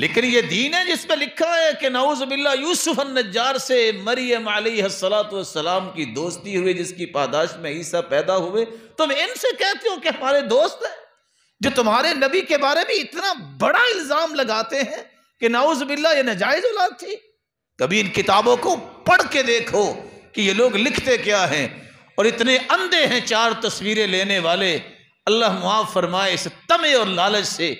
لیکن یہ دین ہے جس پہ لکھا ہے کہ نعوذ باللہ یوسف النجار سے مریم علیہ السلام کی دوستی ہوئے جس کی پاداش میں عیسیٰ پیدا ہوئے تم ان سے کہتے ہو کہ ہمارے دوست ہیں جو تمہارے نبی کے بارے بھی اتنا بڑا الزام لگاتے ہیں کہ نعوذ باللہ یہ نجائز اولاد تھی کبھی ان کتابوں کو پڑھ کے دیکھو کہ یہ لوگ لکھتے کیا ہیں اور اتنے اندے ہیں چار تصویریں لینے والے اللہ معاف فرمائے اس تمہیں اور لالج سے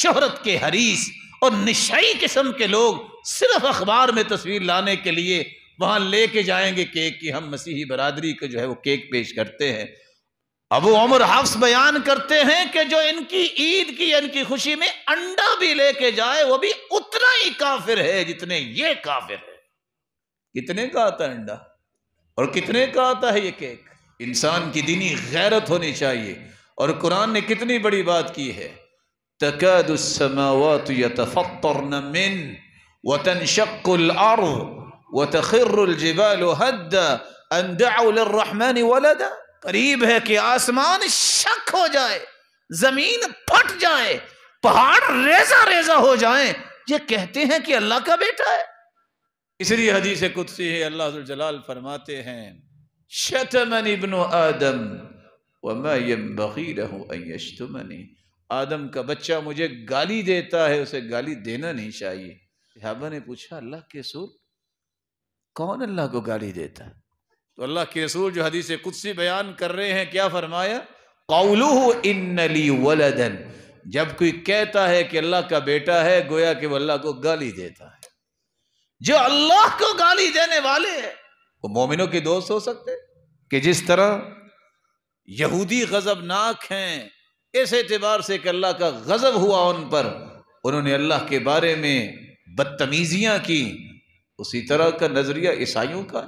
شہرت کے حریص اور نشائی قسم کے لوگ صرف اخبار میں تصویر لانے کے لیے وہاں لے کے جائیں گے کیک کی ہم مسیحی برادری کو جو ہے وہ کیک پیش کرتے ہیں ابو عمر حفظ بیان کرتے ہیں کہ جو ان کی عید کی ان کی خوشی میں انڈا بھی لے کے جائے وہ بھی اتنا ہی کافر ہے جتنے یہ کافر ہے کتنے کا آتا ہے انڈا اور کتنے کا آتا ہے یہ کیک انسان کی دینی غیرت ہونی چاہیے اور قرآن نے کتنی بڑی بات کی ہے تكاد السماوات يتفطرن من وتنشق الأرض وتخر الجبال هدا أن دعوا للرحمن ولدا قریب ہے کہ آسمان شک ہو جائے زمین پھٹ جائے پہاڑ ریزہ ریزہ ہو جائیں یہ کہتے ہیں کہ اللہ کا بیٹا ہے اس لیے حدیث قدسی ہے اللہ جلال فرماتے ہیں شتمن ابن آدم وما ینبغی له ان يشتمني آدم کا بچہ مجھے گالی دیتا ہے اسے گالی دینا نہیں چاہیے صحابہ نے پوچھا اللہ کے سور کون اللہ کو گالی دیتا ہے تو اللہ کے سور جو حدیث قدسی بیان کر رہے ہیں کیا فرمایا جب کوئی کہتا ہے کہ اللہ کا بیٹا ہے گویا کہ وہ اللہ کو گالی دیتا ہے جو اللہ کو گالی دینے والے ہیں وہ مومنوں کے دوست ہو سکتے کہ جس طرح یہودی غزبناک ہیں اس اعتبار سے کہ اللہ کا غضب ہوا ان پر انہوں نے اللہ کے بارے میں بدتمیزیاں کی اسی طرح کا نظریہ عیسائیوں کا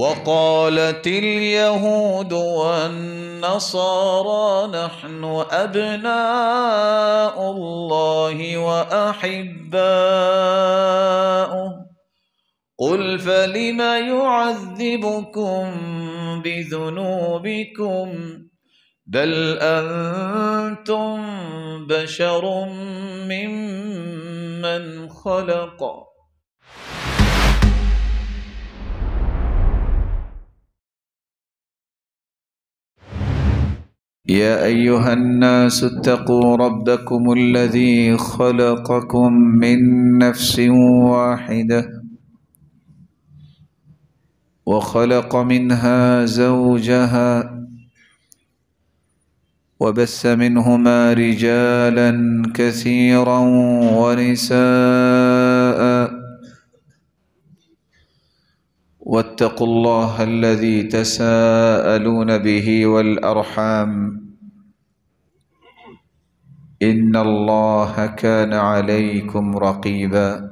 وَقَالَتِ الْيَهُودُ وَالنَّصَارَ نَحْنُ أَبْنَاءُ اللَّهِ وَأَحِبَّاءُ قُلْ فَلِمَ يُعَذِّبُكُمْ بِذُنُوبِكُمْ بل أنتم بشر ممن خلق يا ايها الناس اتقوا ربكم الذي خلقكم من نفس واحده وخلق منها زوجها وبث منهما رجالا كثيرا ونساء واتقوا الله الذي تساءلون به والارحام ان الله كان عليكم رقيبا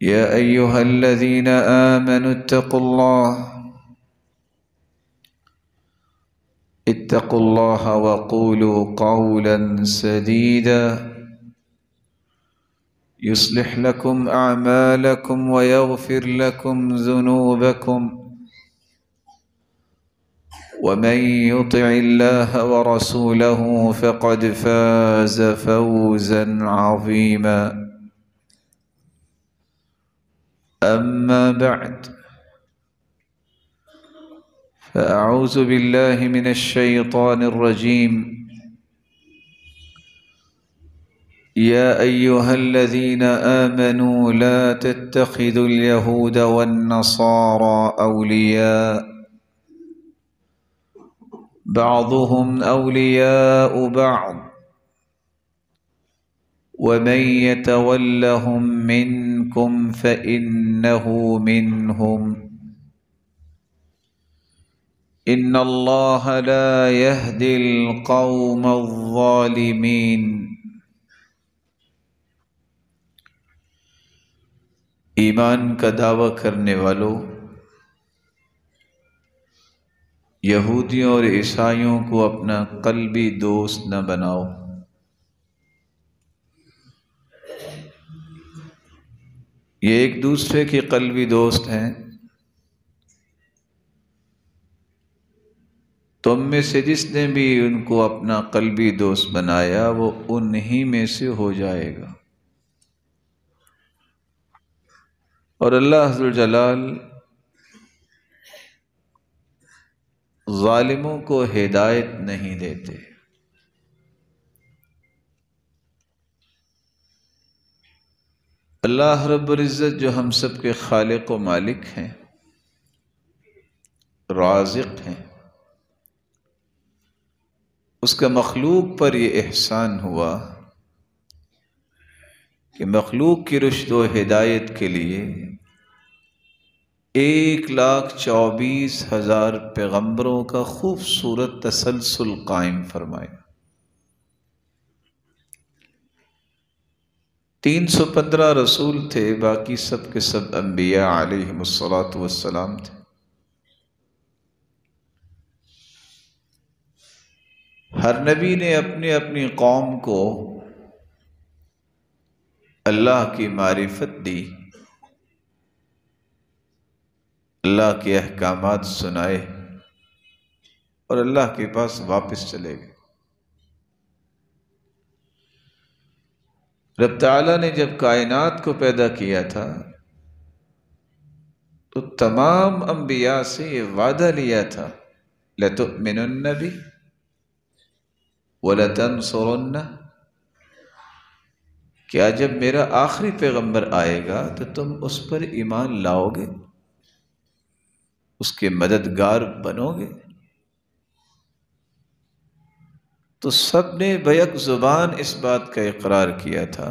يا ايها الذين امنوا اتقوا الله اتقوا الله وقولوا قولا سديدا يصلح لكم اعمالكم ويغفر لكم ذنوبكم ومن يطع الله ورسوله فقد فاز فوزا عظيما اما بعد أعوذ بالله من الشيطان الرجيم يا أيها الذين آمنوا لا تتخذوا اليهود والنصارى أولياء بعضهم أولياء بعض ومن يتولهم منكم فإنه منهم ان اللہ لا القوم الظالمین ایمان کا دعویٰ کرنے والوں یہودیوں اور عیسائیوں کو اپنا قلبی دوست نہ بناؤ یہ ایک دوسرے کے قلبی دوست ہیں تم میں سے جس نے بھی ان کو اپنا قلبی دوست بنایا وہ انہی میں سے ہو جائے گا اور اللہ حضر جلال ظالموں کو ہدایت نہیں دیتے اللہ رب العزت جو ہم سب کے خالق و مالک ہیں رازق ہیں اس کا مخلوق پر یہ احسان ہوا کہ مخلوق کی رشد و ہدایت کے لیے ایک لاکھ چوبیس ہزار پیغمبروں کا خوبصورت تسلسل قائم فرمایا تین سو پندرہ رسول تھے باقی سب کے سب انبیاء علیہ و وسلام تھے ہر نبی نے اپنے اپنی قوم کو اللہ کی معرفت دی اللہ کے احکامات سنائے اور اللہ کے پاس واپس چلے گئے رب تعالیٰ نے جب کائنات کو پیدا کیا تھا تو تمام انبیاء سے یہ وعدہ لیا تھا لَتُؤْمِنُ النَّبِي وَلَتَنْصُرُنَّ کیا جب میرا آخری پیغمبر آئے گا تو تم اس پر ایمان لاؤ گے اس کے مددگار بنو گے تو سب نے بیک زبان اس بات کا اقرار کیا تھا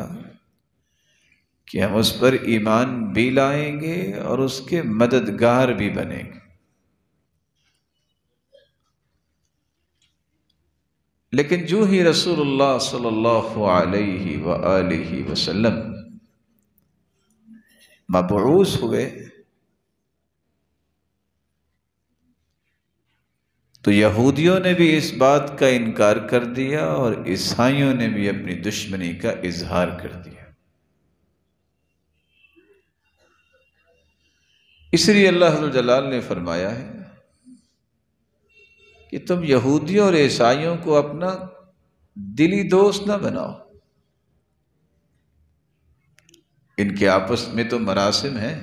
کہ ہم اس پر ایمان بھی لائیں گے اور اس کے مددگار بھی بنیں گے لیکن جو ہی رسول اللہ صلی اللہ علیہ وآلہ وسلم مبعوث ہوئے تو یہودیوں نے بھی اس بات کا انکار کر دیا اور عیسائیوں نے بھی اپنی دشمنی کا اظہار کر دیا اس لیے اللہ جلال نے فرمایا ہے کہ تم یہودیوں اور عیسائیوں کو اپنا دلی دوست نہ بناؤ ان کے آپس میں تو مراسم ہیں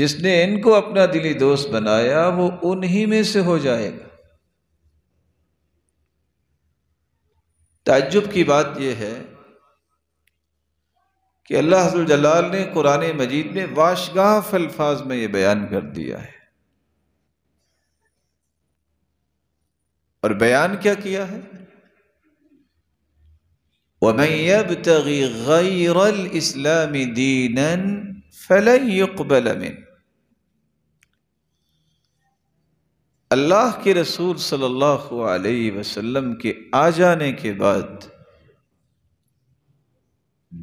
جس نے ان کو اپنا دلی دوست بنایا وہ انہی میں سے ہو جائے گا تعجب کی بات یہ ہے کہ اللہ حضر جلال نے قرآن مجید میں واشگاف الفاظ میں یہ بیان کر دیا ہے اور بیان کیا کیا ہے يَبْتَغِ غَيْرَ الْإِسْلَامِ دِينًا يُقْبَلَ اللہ کے رسول صلی اللہ علیہ وسلم کے آ جانے کے بعد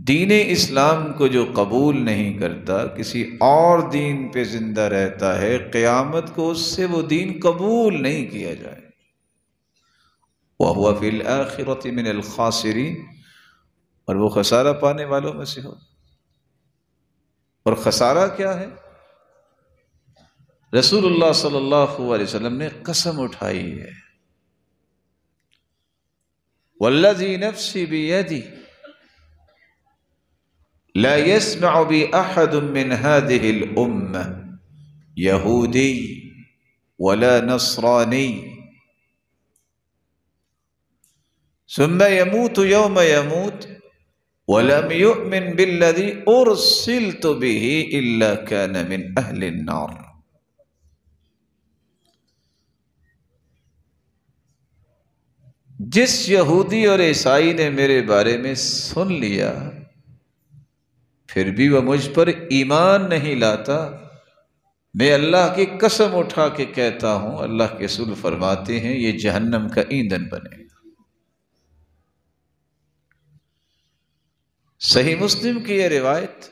دین اسلام کو جو قبول نہیں کرتا کسی اور دین پہ زندہ رہتا ہے قیامت کو اس سے وہ دین قبول نہیں کیا جائے وهو في الآخرة من الخاسرين اور وہ خسارہ پانے والوں میں سے ہو اور خسارہ کیا ہے رسول اللہ صلی اللہ علیہ وسلم نے قسم اٹھائی ہے وَالَّذِي نفسي بيدي لَا يَسْمَعُ بِي أَحَدٌ مِّنْ هَذِهِ الْأُمَّةِ يَهُودِي وَلَا نَصْرَانِي يموت يوم یوم یموت يؤمن بالذي ارسلت به الا كان من اہل النار جس یہودی اور عیسائی نے میرے بارے میں سن لیا پھر بھی وہ مجھ پر ایمان نہیں لاتا میں اللہ کی قسم اٹھا کے کہتا ہوں اللہ کے سل فرماتے ہیں یہ جہنم کا ایندھن بنے صحیح مسلم کی یہ روایت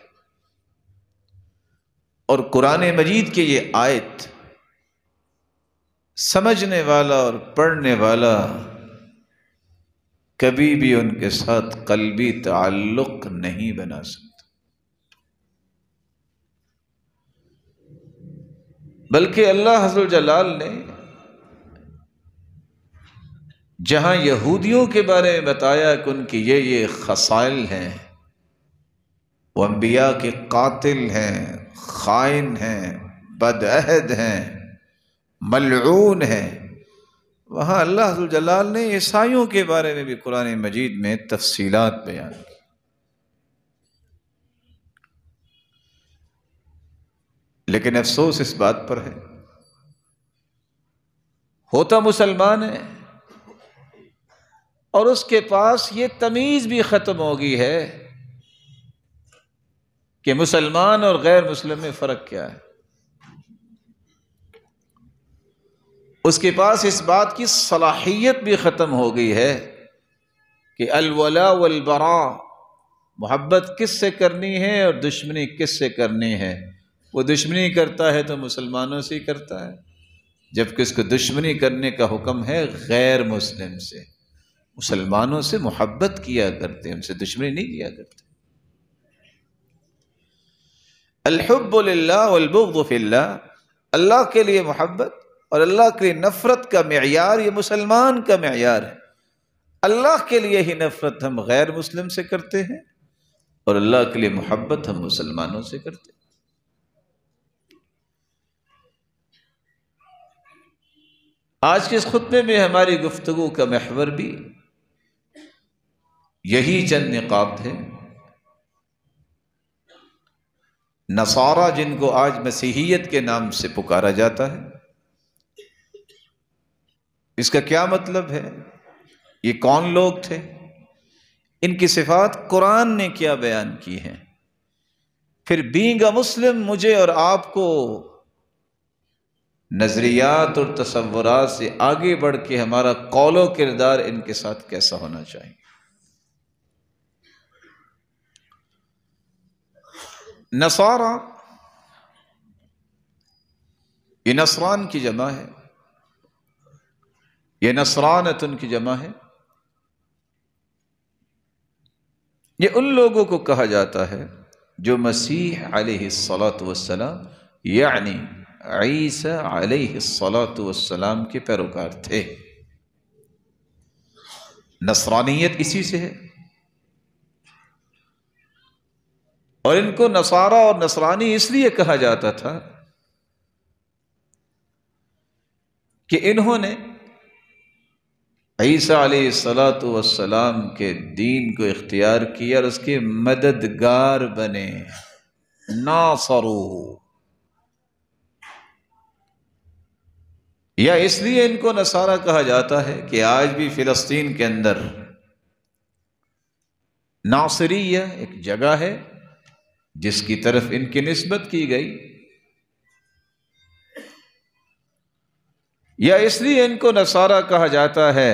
اور قرآن مجید کی یہ آیت سمجھنے والا اور پڑھنے والا کبھی بھی ان کے ساتھ قلبی تعلق نہیں بنا سکتا بلکہ اللہ حضر جلال نے جہاں یہودیوں کے بارے میں بتایا کہ ان کی یہ یہ خسائل ہیں وہ انبیاء کے قاتل ہیں خائن ہیں بدعہد ہیں ملعون ہیں وہاں اللہ جلال نے عیسائیوں کے بارے میں بھی قرآن مجید میں تفصیلات بیان کی لیکن افسوس اس بات پر ہے ہوتا مسلمان ہے اور اس کے پاس یہ تمیز بھی ختم ہو گئی ہے کہ مسلمان اور غیر مسلم میں فرق کیا ہے اس کے پاس اس بات کی صلاحیت بھی ختم ہو گئی ہے کہ الولا والبرا محبت کس سے کرنی ہے اور دشمنی کس سے کرنی ہے وہ دشمنی کرتا ہے تو مسلمانوں سے ہی کرتا ہے جب کہ اس کو دشمنی کرنے کا حکم ہے غیر مسلم سے مسلمانوں سے محبت کیا کرتے ان سے دشمنی نہیں کیا کرتے الحب للہ والبغض فی اللہ اللہ کے لیے محبت اور اللہ کے نفرت کا معیار یہ مسلمان کا معیار ہے اللہ کے لیے ہی نفرت ہم غیر مسلم سے کرتے ہیں اور اللہ کے لیے محبت ہم مسلمانوں سے کرتے ہیں آج کے اس خطبے میں ہماری گفتگو کا محور بھی یہی چند نقاب تھے نصارہ جن کو آج مسیحیت کے نام سے پکارا جاتا ہے اس کا کیا مطلب ہے یہ کون لوگ تھے ان کی صفات قرآن نے کیا بیان کی ہے پھر بینگ اے مسلم مجھے اور آپ کو نظریات اور تصورات سے آگے بڑھ کے ہمارا قول و کردار ان کے ساتھ کیسا ہونا چاہیے نصارہ یہ نسران کی جمع ہے یہ نصرانتن کی جمع ہے یہ ان لوگوں کو کہا جاتا ہے جو مسیح علیہ صلاحت وسلام یعنی عیسیٰ علیہ صلاحت وسلام کے پیروکار تھے نسرانیت اسی سے ہے اور ان کو نصارہ اور نصرانی اس لیے کہا جاتا تھا کہ انہوں نے عیسیٰ علیہ السلاۃ والسلام کے دین کو اختیار کیا اور اس کے مددگار بنے ناصرو یا اس لیے ان کو نصارہ کہا جاتا ہے کہ آج بھی فلسطین کے اندر ناصریہ ایک جگہ ہے جس کی طرف ان کی نسبت کی گئی یا اس لیے ان کو نصارہ کہا جاتا ہے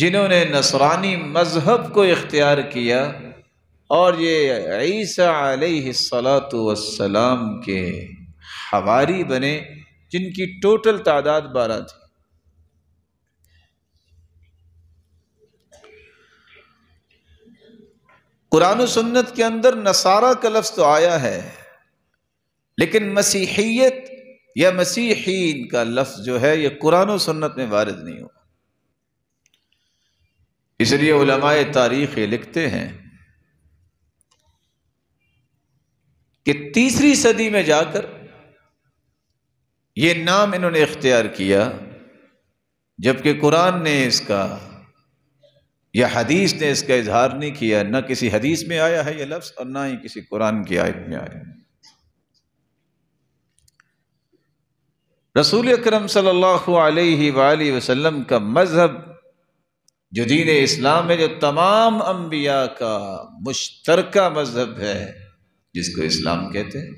جنہوں نے نصرانی مذہب کو اختیار کیا اور یہ عیسیٰ علیہ صلاۃ والسلام کے حواری بنے جن کی ٹوٹل تعداد بارہ تھی قرآن و سنت کے اندر نصارہ کا لفظ تو آیا ہے لیکن مسیحیت یا مسیحین کا لفظ جو ہے یہ قرآن و سنت میں وارد نہیں ہوا اس لیے علماء تاریخ یہ لکھتے ہیں کہ تیسری صدی میں جا کر یہ نام انہوں نے اختیار کیا جبکہ قرآن نے اس کا یا حدیث نے اس کا اظہار نہیں کیا نہ کسی حدیث میں آیا ہے یہ لفظ اور نہ ہی کسی قرآن کی آیت میں آیا رسول اکرم صلی اللہ علیہ وآلہ وسلم کا مذہب جو دین اسلام ہے جو تمام انبیاء کا مشترکہ مذہب ہے جس کو اسلام کہتے ہیں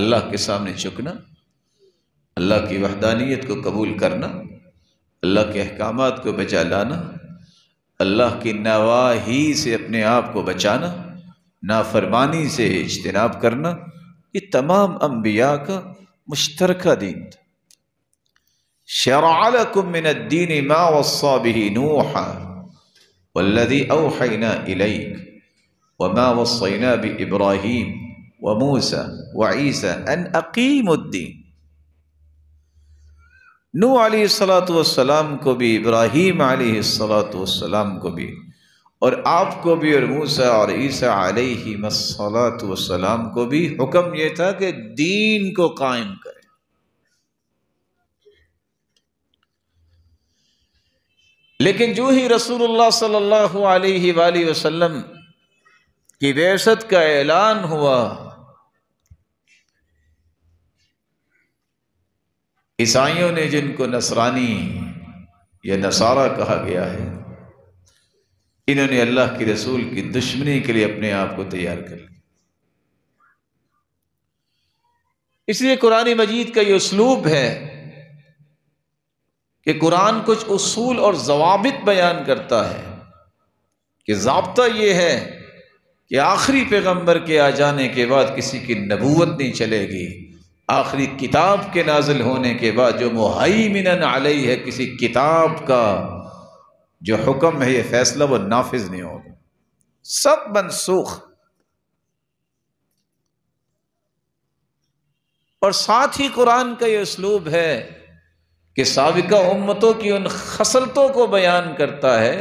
اللہ کے سامنے چکنا اللہ کی وحدانیت کو قبول کرنا اللہ کے احکامات کو بچا لانا اللہ کی نواہی سے اپنے آپ کو بچانا نافرمانی سے اجتناب کرنا یہ تمام انبیاء کا مشترکہ دین تھا شرع لکم من الدین ما وصا به نوحا والذی اوحینا الیک وما وصينا بإبراهيم وموسیٰ وعیسیٰ أن اقیم الدین نو علیہ السلات وسلام کو بھی ابراہیم علیہ السّلاۃ والسلام کو بھی اور آپ کو بھی اور موسیٰ اور عیسیٰ علیہ سلاۃ والسلام کو بھی حکم یہ تھا کہ دین کو قائم کرے لیکن جو ہی رسول اللہ صلی اللہ علیہ وآلہ وسلم کی ویست کا اعلان ہوا عیسائیوں نے جن کو نصرانی یا نصارہ کہا گیا ہے انہوں نے اللہ کی رسول کی دشمنی کے لیے اپنے آپ کو تیار کر لیا اس لیے قرآن مجید کا یہ اسلوب ہے کہ قرآن کچھ اصول اور ضوابط بیان کرتا ہے کہ ضابطہ یہ ہے کہ آخری پیغمبر کے آ جانے کے بعد کسی کی نبوت نہیں چلے گی آخری کتاب کے نازل ہونے کے بعد جو مہیمن علیہ ہے کسی کتاب کا جو حکم ہے یہ فیصلہ وہ نافذ نہیں ہوگا سب منسوخ اور ساتھ ہی قرآن کا یہ اسلوب ہے کہ سابقہ امتوں کی ان خسلتوں کو بیان کرتا ہے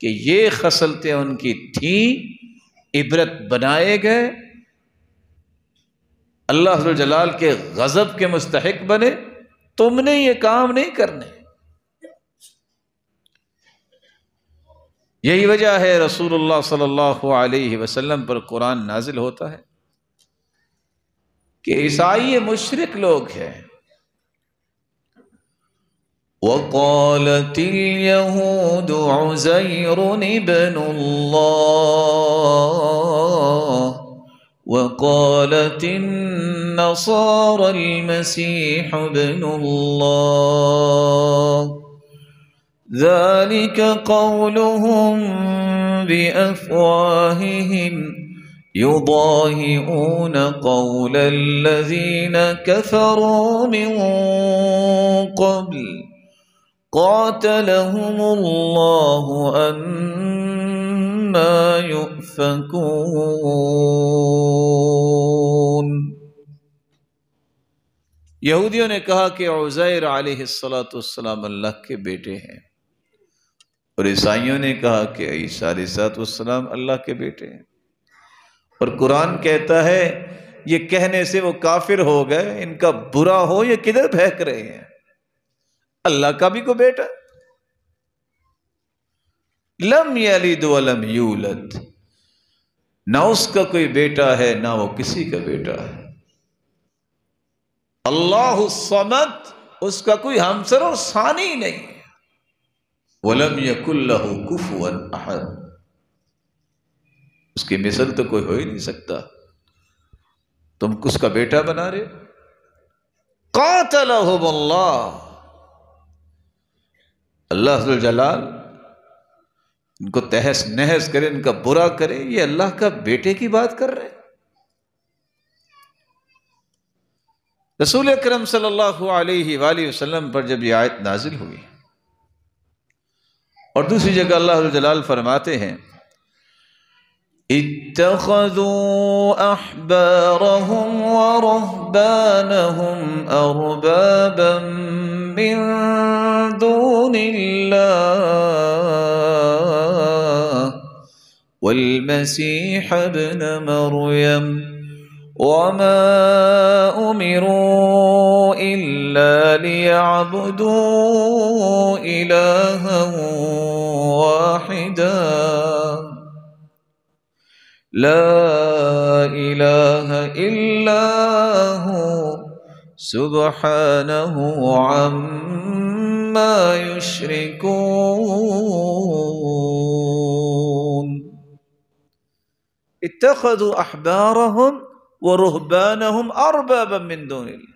کہ یہ خسلتیں ان کی تھیں عبرت بنائے گئے اللہ جلال کے غزب کے مستحق بنے تم نے یہ کام نہیں کرنے یہی وجہ ہے رسول اللہ صلی اللہ علیہ وسلم پر قرآن نازل ہوتا ہے کہ عیسائی مشرق لوگ ہیں الْيَهُودُ کوئی بَنُ اللہ وقالت النصارى المسيح ابن الله ذلك قولهم بافواههم يضاهئون قول الذين كفروا من قبل قاتلهم الله أن يؤفكون یہودیوں نے کہا کہ عزیر علیہ السلاۃ السلام اللہ کے بیٹے ہیں اور عیسائیوں نے کہا کہ علیہ سلط والسلام اللہ کے بیٹے ہیں اور قرآن کہتا ہے یہ کہنے سے وہ کافر ہو گئے ان کا برا ہو یہ کدھر بہک رہے ہیں اللہ کا بھی کوئی بیٹا لم یلد ولم یولد نہ اس کا کوئی بیٹا ہے نہ وہ کسی کا بیٹا ہے اللہ اس کا کوئی ہمسر اور ثانی نہیں ولم لم یا کفوا احد اس کی مثل تو کوئی ہو ہی نہیں سکتا تم کس کا بیٹا بنا رہے قاتلہم اللہ اللہ جلال ان کو تہس نہس کرے ان کا برا کرے یہ اللہ کا بیٹے کی بات کر رہے رسول اکرم صلی اللہ علیہ وآلہ وسلم پر جب یہ آیت نازل ہوئی اور دوسری جگہ اللہ جلال فرماتے ہیں اتخذوا احبارهم ورهبانهم اربابا من دون الله والمسيح ابن مريم وما امروا الا ليعبدوا الها واحدا لا إله إلا هو سبحانه عما يشركون اتخذوا أحبارهم ورهبانهم أربابا من دون الله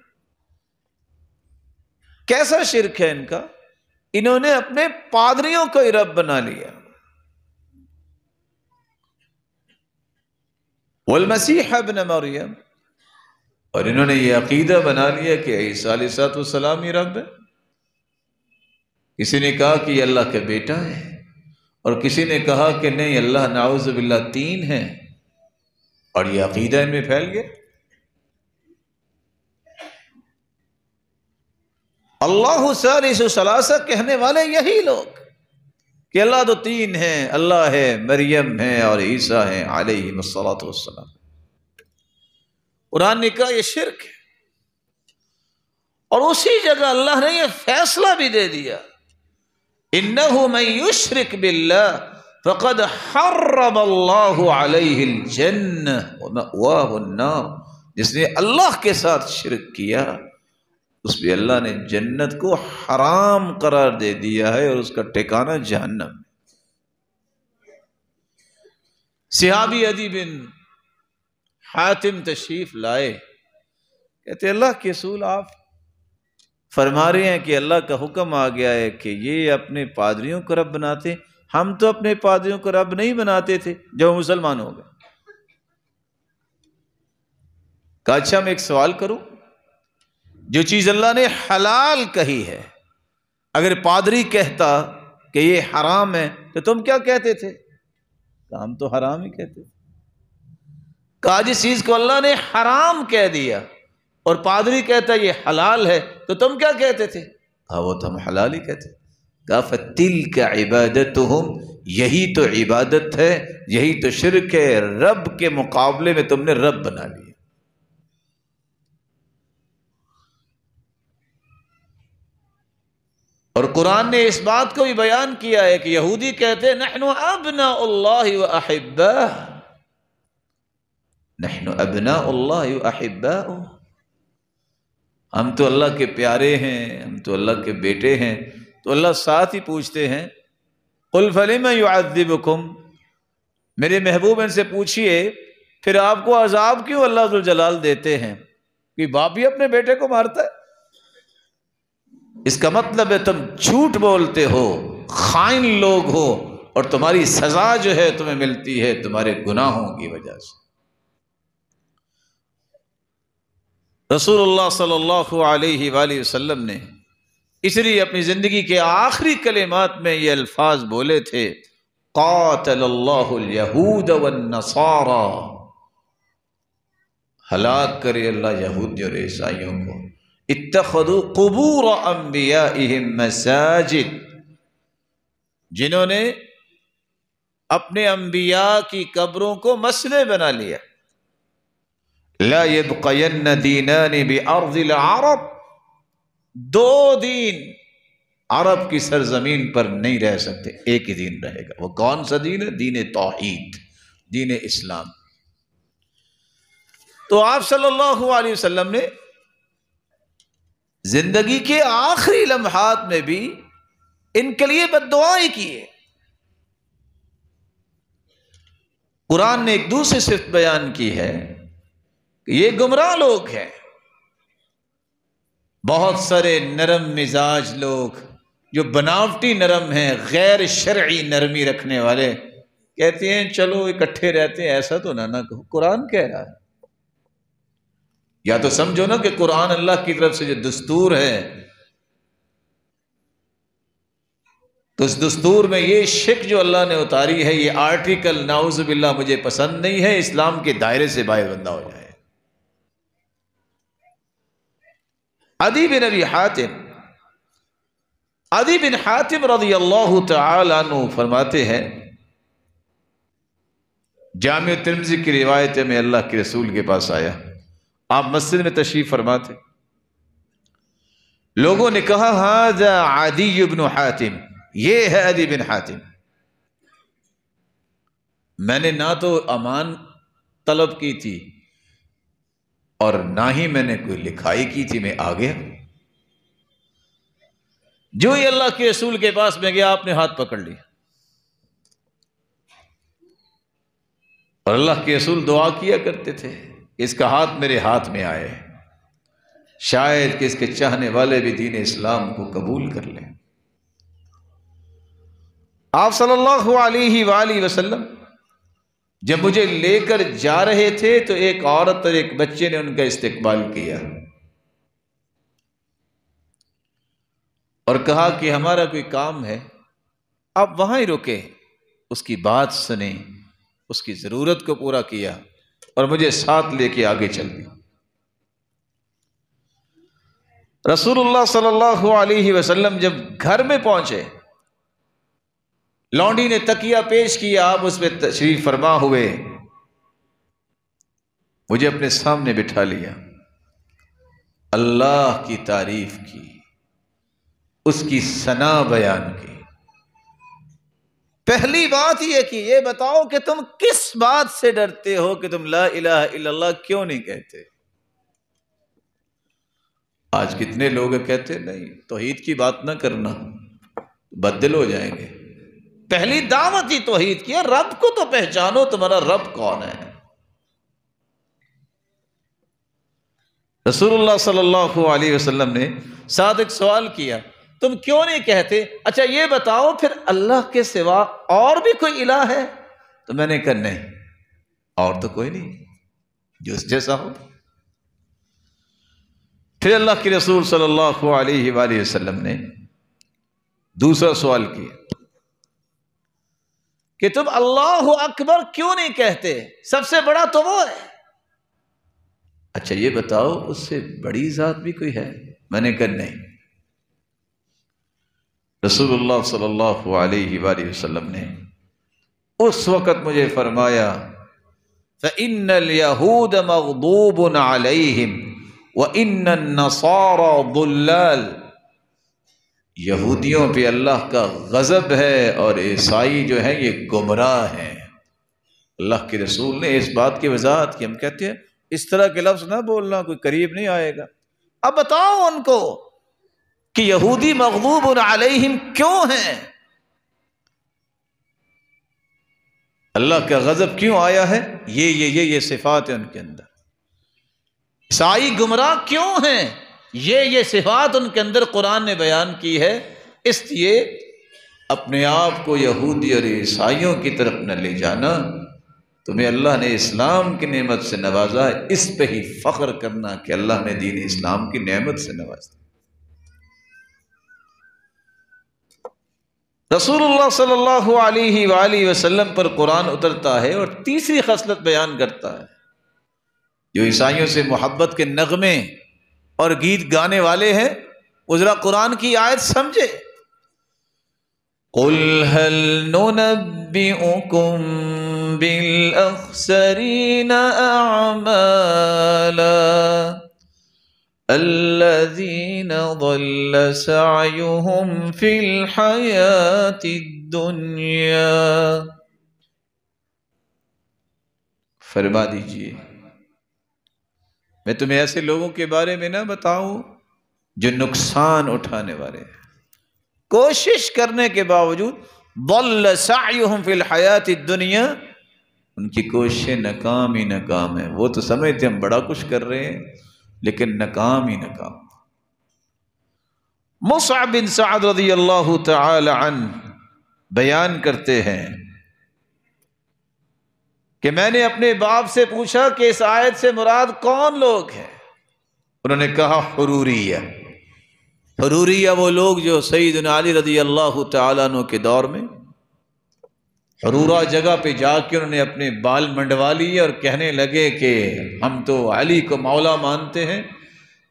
कैसा शिरक ان کا انہوں نے اپنے پادریوں کو رب بنا لیا والمسیح ابن مریم اور انہوں نے یہ عقیدہ بنا لیا کہ عیسیٰ علیہ السلام ہی رب ہے کسی نے کہا کہ یہ اللہ کے بیٹا ہے اور کسی نے کہا کہ نہیں اللہ نعوذ باللہ تین ہے اور یہ عقیدہ ان میں پھیل گیا اللہ سالیس و سلاسہ کہنے والے یہی لوگ ہیں کہ اللہ تو تین ہے اللہ ہے مریم ہے اور عیسیٰ ہے علیہ وسلم قرآن نے کہا یہ شرک ہے اور اسی جگہ اللہ نے یہ فیصلہ بھی دے دیا ہوں میں یو شرک بل فقد جس نے اللہ کے ساتھ شرک کیا اس پہ اللہ نے جنت کو حرام قرار دے دیا ہے اور اس کا ٹھکانا جہنم صحابی بن حاتم تشریف لائے کہتے اللہ کے اصول آپ فرما رہے ہیں کہ اللہ کا حکم آ گیا ہے کہ یہ اپنے پادریوں کو رب بناتے ہم تو اپنے پادریوں کو رب نہیں بناتے تھے جب مسلمان ہو گئے کہا اچھا میں ایک سوال کروں جو چیز اللہ نے حلال کہی ہے اگر پادری کہتا کہ یہ حرام ہے تو تم کیا کہتے تھے کام تو حرام ہی کہتے تھے کہا جس چیز کو اللہ نے حرام کہہ دیا اور پادری کہتا یہ حلال ہے تو تم کیا کہتے تھے کہا وہ تم حلال ہی کہتے کہا فتل کا عبادت یہی تو عبادت ہے یہی تو شرک ہے رب کے مقابلے میں تم نے رب بنا لیا اور قرآن نے اس بات کو بھی بیان کیا ہے کہ یہودی کہتے ہیں ہم تو اللہ کے پیارے ہیں ہم تو اللہ کے بیٹے ہیں تو اللہ ساتھ ہی پوچھتے ہیں میرے محبوب ان سے پوچھئے پھر آپ کو عذاب کیوں اللہ جلال دیتے ہیں کہ باپ بھی اپنے بیٹے کو مارتا ہے اس کا مطلب ہے تم جھوٹ بولتے ہو خائن لوگ ہو اور تمہاری سزا جو ہے تمہیں ملتی ہے تمہارے گناہوں کی وجہ سے رسول اللہ صلی اللہ علیہ وآلہ وسلم نے اس لیے اپنی زندگی کے آخری کلمات میں یہ الفاظ بولے تھے قاتل اللہ الیہود ہلاک کرے اللہ یہودی اور عیسائیوں کو اتخذوا قبور انبیائهم مساجد جنہوں نے اپنے انبیاء کی قبروں کو مسئلے بنا لیا لا دینان بارض العرب دو دین عرب کی سرزمین پر نہیں رہ سکتے ایک ہی دین رہے گا وہ کون سا دین ہے دین توحید دین اسلام تو آپ صلی اللہ علیہ وسلم نے زندگی کے آخری لمحات میں بھی ان کے لیے بد دعائیں کیے قرآن نے ایک دوسری صفت بیان کی ہے کہ یہ گمراہ لوگ ہیں بہت سارے نرم مزاج لوگ جو بناوٹی نرم ہیں غیر شرعی نرمی رکھنے والے کہتے ہیں چلو اکٹھے رہتے ہیں ایسا تو نہ نہ کہو قرآن کہہ رہا ہے یا تو سمجھو نا کہ قرآن اللہ کی طرف سے جو دستور ہے تو اس دستور میں یہ شک جو اللہ نے اتاری ہے یہ آرٹیکل ناؤز باللہ مجھے پسند نہیں ہے اسلام کے دائرے سے باہر بندہ ہو جائے عدی بن ابی حاتم عدی بن حاتم رضی اللہ تعالی عنہ فرماتے ہیں جامع ترمزی کی روایت میں اللہ کے رسول کے پاس آیا آپ مسجد میں تشریف فرماتے لوگوں نے کہا بن حاتم یہ ہے بن حاتم میں نے نہ تو امان طلب کی تھی اور نہ ہی میں نے کوئی لکھائی کی تھی میں آگے جو ہی اللہ کے رسول کے پاس میں گیا آپ نے ہاتھ پکڑ لیا اور اللہ کے رسول دعا کیا کرتے تھے اس کا ہاتھ میرے ہاتھ میں آئے شاید کہ اس کے چاہنے والے بھی دین اسلام کو قبول کر لیں آپ صلی اللہ علیہ وآلہ وسلم جب مجھے لے کر جا رہے تھے تو ایک عورت اور ایک بچے نے ان کا استقبال کیا اور کہا کہ ہمارا کوئی کام ہے آپ وہاں ہی رکے اس کی بات سنیں اس کی ضرورت کو پورا کیا اور مجھے ساتھ لے کے آگے چل دی رسول اللہ صلی اللہ علیہ وسلم جب گھر میں پہنچے لانڈی نے تکیا پیش کیا آپ اس میں تشریف فرما ہوئے مجھے اپنے سامنے بٹھا لیا اللہ کی تعریف کی اس کی سنا بیان کی پہلی بات یہ کہ یہ بتاؤ کہ تم کس بات سے ڈرتے ہو کہ تم لا الہ الا اللہ کیوں نہیں کہتے آج کتنے لوگ کہتے نہیں توحید کی بات نہ کرنا بدل ہو جائیں گے پہلی دعوت ہی توحید کیا رب کو تو پہچانو تمہارا رب کون ہے رسول اللہ صلی اللہ علیہ وسلم نے ساتھ ایک سوال کیا تم کیوں نہیں کہتے اچھا یہ بتاؤ پھر اللہ کے سوا اور بھی کوئی الہ ہے تو میں نے کہا نہیں اور تو کوئی نہیں جو جیسا ہو پھر اللہ کے رسول صلی اللہ علیہ وآلہ وسلم نے دوسرا سوال کیا کہ تم اللہ اکبر کیوں نہیں کہتے سب سے بڑا تو وہ ہے اچھا یہ بتاؤ اس سے بڑی ذات بھی کوئی ہے میں نے کہا نہیں رسول اللہ صلی اللہ علیہ وآلہ وسلم نے اس وقت مجھے فرمایا فَإِنَّ الْيَهُودَ مَغْضُوبٌ عَلَيْهِمْ وَإِنَّ النَّصَارَ یہودیوں پہ اللہ کا غزب ہے اور عیسائی جو ہے یہ گمراہ ہے اللہ کے رسول نے اس بات کی وضاحت کی ہم کہتے ہیں اس طرح کے لفظ نہ بولنا کوئی قریب نہیں آئے گا اب بتاؤ ان کو کہ یہودی مغلوب علیہم کیوں ہیں اللہ کا غضب کیوں آیا ہے یہ یہ یہ یہ صفات ہے ان کے اندر عیسائی گمراہ کیوں ہیں یہ یہ صفات ان کے اندر قرآن نے بیان کی ہے اس لیے اپنے آپ کو یہودی اور عیسائیوں کی طرف نہ لے جانا تمہیں اللہ نے اسلام کی نعمت سے نوازا اس پہ ہی فخر کرنا کہ اللہ نے دین اسلام کی نعمت سے ہے رسول اللہ صلی اللہ علیہ وآلہ وسلم پر قرآن اترتا ہے اور تیسری خصلت بیان کرتا ہے جو عیسائیوں سے محبت کے نغمے اور گیت گانے والے ہیں ذرا قرآن کی آیت سمجھے الذين ضل سعيهم في الحياة الدنيا فرما دیجئے میں تمہیں ایسے لوگوں کے بارے میں نہ بتاؤں جو نقصان اٹھانے والے ہیں کوشش کرنے کے باوجود ضل سعيهم فی فی الدنيا ان کی کوششیں ناکام ہی ناکام ہے وہ تو سمجھتے ہم بڑا کچھ کر رہے ہیں لیکن ناکام ہی ناکام بن سعد رضی اللہ تعالی بیان کرتے ہیں کہ میں نے اپنے باپ سے پوچھا کہ اس آیت سے مراد کون لوگ ہیں انہوں نے کہا حروریہ حروریہ وہ لوگ جو سیدنا علی رضی اللہ تعالیٰ عنہ کے دور میں رورا جگہ پہ جا کے انہوں نے اپنے بال منڈوا لیے اور کہنے لگے کہ ہم تو علی کو مولا مانتے ہیں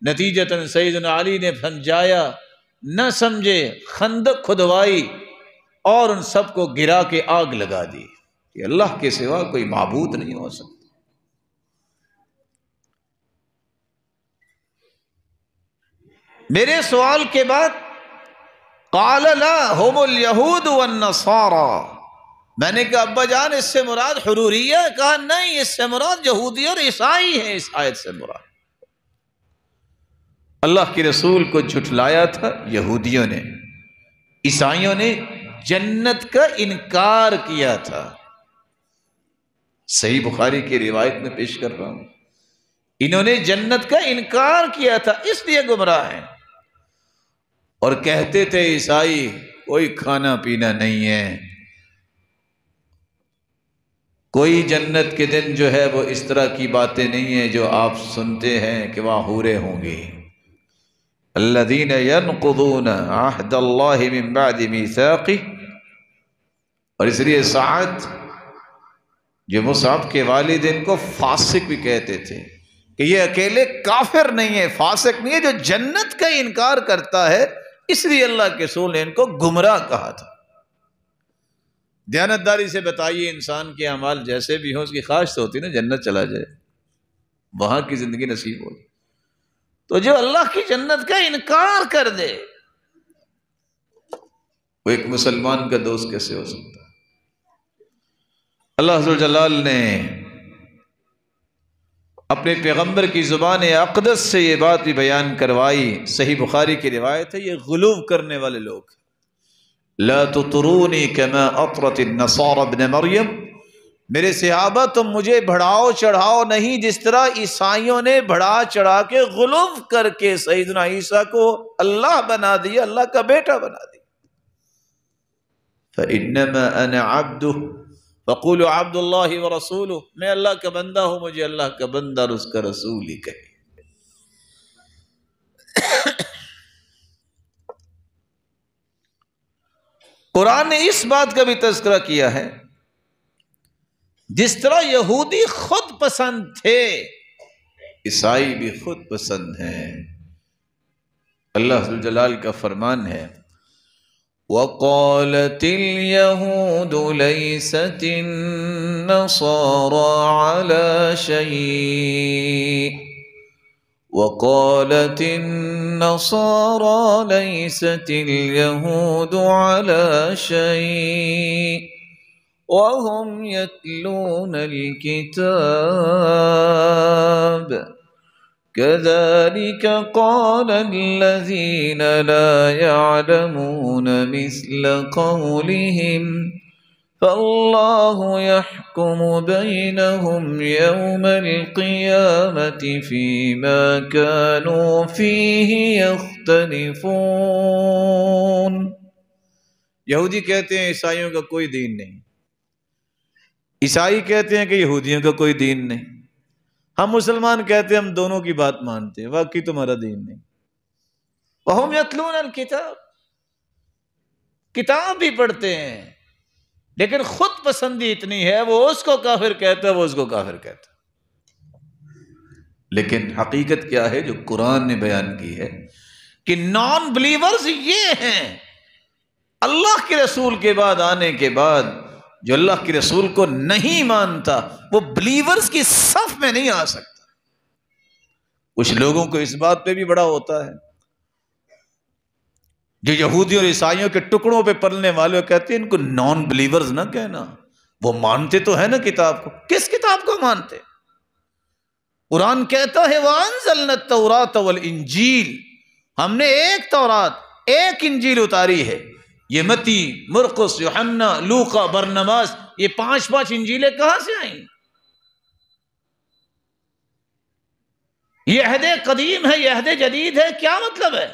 نتیجت سعید علی نے سمجھایا نہ سمجھے خندق کھدوائی اور ان سب کو گرا کے آگ لگا دی کہ اللہ کے سوا کوئی معبود نہیں ہو سکتا میرے سوال کے بعد میں نے کہا ابا جان اس سے مراد حروری ہے کہا نہیں اس سے مراد یہودی اور عیسائی ہیں اس آیت سے مراد اللہ کی رسول کو جھٹلایا تھا یہودیوں نے عیسائیوں نے جنت کا انکار کیا تھا صحیح بخاری کی روایت میں پیش کر رہا ہوں انہوں نے جنت کا انکار کیا تھا اس لیے گمراہ ہیں اور کہتے تھے عیسائی کوئی کھانا پینا نہیں ہے کوئی جنت کے دن جو ہے وہ اس طرح کی باتیں نہیں ہیں جو آپ سنتے ہیں کہ وہاں حورے ہوں گے اللہ من بعد قبول اور اس لیے سعد جو مصعب کے والد ان کو فاسق بھی کہتے تھے کہ یہ اکیلے کافر نہیں ہے فاسق نہیں ہے جو جنت کا انکار کرتا ہے اس لیے اللہ کے سول نے ان کو گمراہ کہا تھا دیانتداری سے بتائیے انسان کے اعمال جیسے بھی ہوں اس کی خواہش تو ہوتی ہے نا جنت چلا جائے وہاں کی زندگی نصیب ہو تو جو اللہ کی جنت کا انکار کر دے وہ ایک مسلمان کا دوست کیسے ہو سکتا اللہ جلال نے اپنے پیغمبر کی زبان اقدس سے یہ بات بھی بیان کروائی صحیح بخاری کی روایت ہے یہ غلوب کرنے والے لوگ لا تطرونی کما اطرت النصار ابن مریم میرے صحابہ تم مجھے بڑھاؤ چڑھاؤ نہیں جس طرح عیسائیوں نے بڑھا چڑھا کے غلوف کر کے سیدنا عیسیٰ کو اللہ بنا دیا اللہ کا بیٹا بنا دیا فَإِنَّمَا أَنَا عَبْدُهُ فَقُولُ عَبْدُ اللَّهِ وَرَسُولُهُ میں اللہ کا بندہ ہوں مجھے اللہ کا بندہ اور اس کا رسول ہی کہیں قرآن نے اس بات کا بھی تذکرہ کیا ہے جس طرح یہودی خود پسند تھے عیسائی بھی خود پسند ہیں اللہ جلال کا فرمان ہے وَقَالَتِ الْيَهُودُ لَيْسَتِ النَّصَارَ عَلَى شعید وقالت النصارى ليست اليهود على شيء وهم يتلون الكتاب كذلك قال الذين لا يعلمون مثل قولهم یختلفون یہودی کہتے ہیں عیسائیوں کا کوئی دین نہیں عیسائی کہتے ہیں کہ یہودیوں کا کوئی دین نہیں ہم مسلمان کہتے ہیں ہم دونوں کی بات مانتے ہیں واقعی تمہارا دین نہیں وَهُمْ يَتْلُونَ الْكِتَابِ کتاب بھی پڑھتے ہیں لیکن خود پسندی اتنی ہے وہ اس کو کافر کہتا ہے وہ اس کو کافر کہتا ہے لیکن حقیقت کیا ہے جو قرآن نے بیان کی ہے کہ نان بلیورز یہ ہیں اللہ کے رسول کے بعد آنے کے بعد جو اللہ کے رسول کو نہیں مانتا وہ بلیورز کی صف میں نہیں آ سکتا کچھ لوگوں کو اس بات پہ بھی بڑا ہوتا ہے جو یہودیوں اور عیسائیوں کے ٹکڑوں پہ پلنے والے کہتے ہیں ان کو نان نہ کہنا وہ مانتے تو ہے نا کتاب کو کس کتاب کو مانتے قرآن کہتا ہے ہم نے ایک تورات ایک انجیل اتاری ہے یہ متی یحنہ لوقا برنماز یہ پانچ پانچ انجیلیں کہاں سے آئیں یہ عہد قدیم ہے یہ عہد جدید ہے کیا مطلب ہے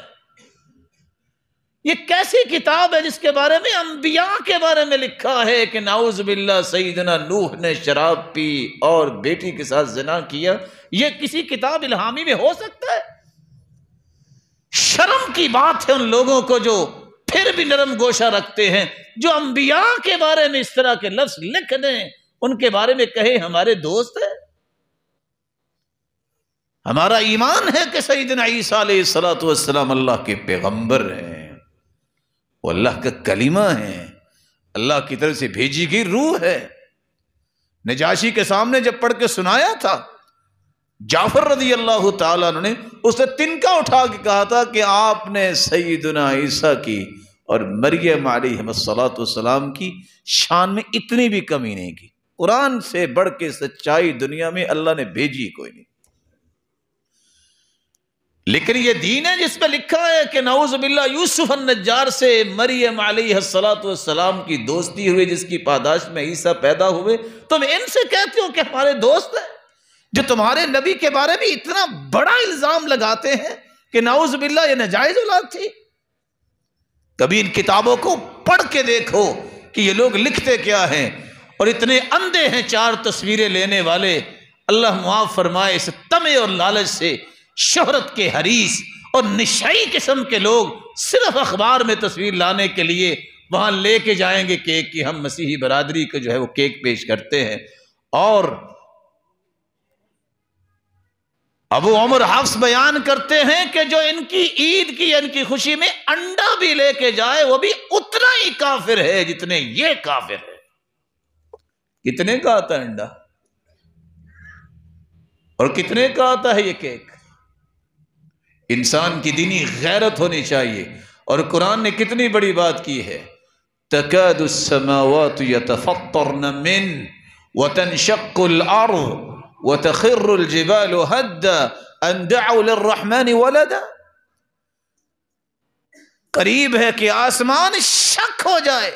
یہ کیسی کتاب ہے جس کے بارے میں انبیاء کے بارے میں لکھا ہے کہ نعوذ باللہ سیدنا نوح نے شراب پی اور بیٹی کے ساتھ زنا کیا یہ کسی کتاب الہامی میں ہو سکتا ہے شرم کی بات ہے ان لوگوں کو جو پھر بھی نرم گوشہ رکھتے ہیں جو انبیاء کے بارے میں اس طرح کے لفظ لکھ دیں ان کے بارے میں کہیں ہمارے دوست ہیں ہمارا ایمان ہے کہ سیدنا عیسیٰ علیہ السلام اللہ کے پیغمبر ہیں وہ اللہ کا کلمہ ہے اللہ کی طرف سے بھیجی گئی روح ہے نجاشی کے سامنے جب پڑھ کے سنایا تھا جعفر رضی اللہ تعالیٰ نے اسے تنکا اٹھا کے کہا تھا کہ آپ نے سیدنا عیسیٰ کی اور مریم علیہ السلام کی شان میں اتنی بھی کمی نہیں کی قرآن سے بڑھ کے سچائی دنیا میں اللہ نے بھیجی کوئی نہیں لیکن یہ دین ہے جس میں لکھا ہے کہ نعوذ باللہ یوسف النجار سے مریم علیہ السلام کی دوستی ہوئی جس کی پاداش میں عیسیٰ پیدا ہوئے تم ان سے کہتے ہو کہ ہمارے دوست ہیں جو تمہارے نبی کے بارے میں اتنا بڑا الزام لگاتے ہیں کہ نعوذ باللہ یہ نجائز اولاد تھی کبھی ان کتابوں کو پڑھ کے دیکھو کہ یہ لوگ لکھتے کیا ہیں اور اتنے اندھے ہیں چار تصویریں لینے والے اللہ معاف فرمائے اس تمے اور لالچ سے شہرت کے حریث اور نشائی قسم کے لوگ صرف اخبار میں تصویر لانے کے لیے وہاں لے کے جائیں گے کیک کی ہم مسیحی برادری کو جو ہے وہ کیک پیش کرتے ہیں اور ابو عمر حفظ بیان کرتے ہیں کہ جو ان کی عید کی ان کی خوشی میں انڈا بھی لے کے جائے وہ بھی اتنا ہی کافر ہے جتنے یہ کافر ہے کتنے کا آتا ہے انڈا اور کتنے کا آتا ہے یہ کیک انسان کی دینی غیرت ہونی چاہیے اور قرآن نے کتنی بڑی بات کی ہے تکاد السماوات يتفطرن من وتنشق الارض وتخر الجبال هدى ان دعوا للرحمن ولدا قریب ہے کہ آسمان شک ہو جائے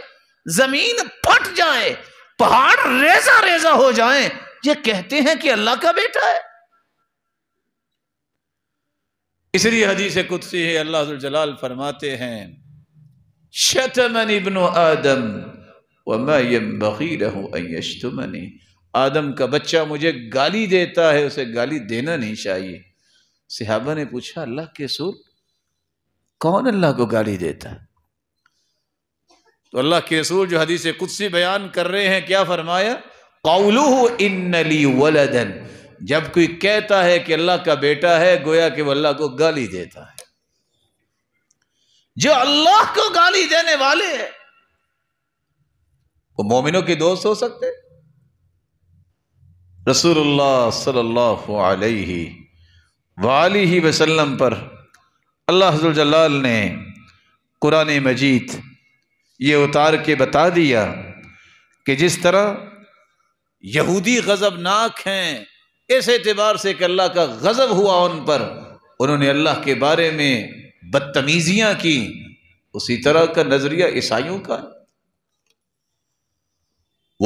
زمین پھٹ جائے پہاڑ ریزہ ریزہ ہو جائیں یہ کہتے ہیں کہ اللہ کا بیٹا ہے اس لیے حدیث قدسی ہے اللہ حضر جلال فرماتے ہیں شتمن ابن آدم وما ینبغی له ان یشتمنی آدم کا بچہ مجھے گالی دیتا ہے اسے گالی دینا نہیں چاہیے صحابہ نے پوچھا اللہ کے سور کون اللہ کو گالی دیتا ہے تو اللہ کے رسول جو حدیث قدسی بیان کر رہے ہیں کیا فرمایا قولوہ انلی ولدن جب کوئی کہتا ہے کہ اللہ کا بیٹا ہے گویا کہ وہ اللہ کو گالی دیتا ہے جو اللہ کو گالی دینے والے ہیں وہ مومنوں کے دوست ہو سکتے رسول اللہ صلی اللہ علیہ وآلہ وسلم پر اللہ حضر جلال نے قرآن مجید یہ اتار کے بتا دیا کہ جس طرح یہودی غزبناک ہیں اس اعتبار سے کہ اللہ کا غضب ہوا ان پر انہوں نے اللہ کے بارے میں بدتمیزیاں کی اسی طرح کا نظریہ عیسائیوں کا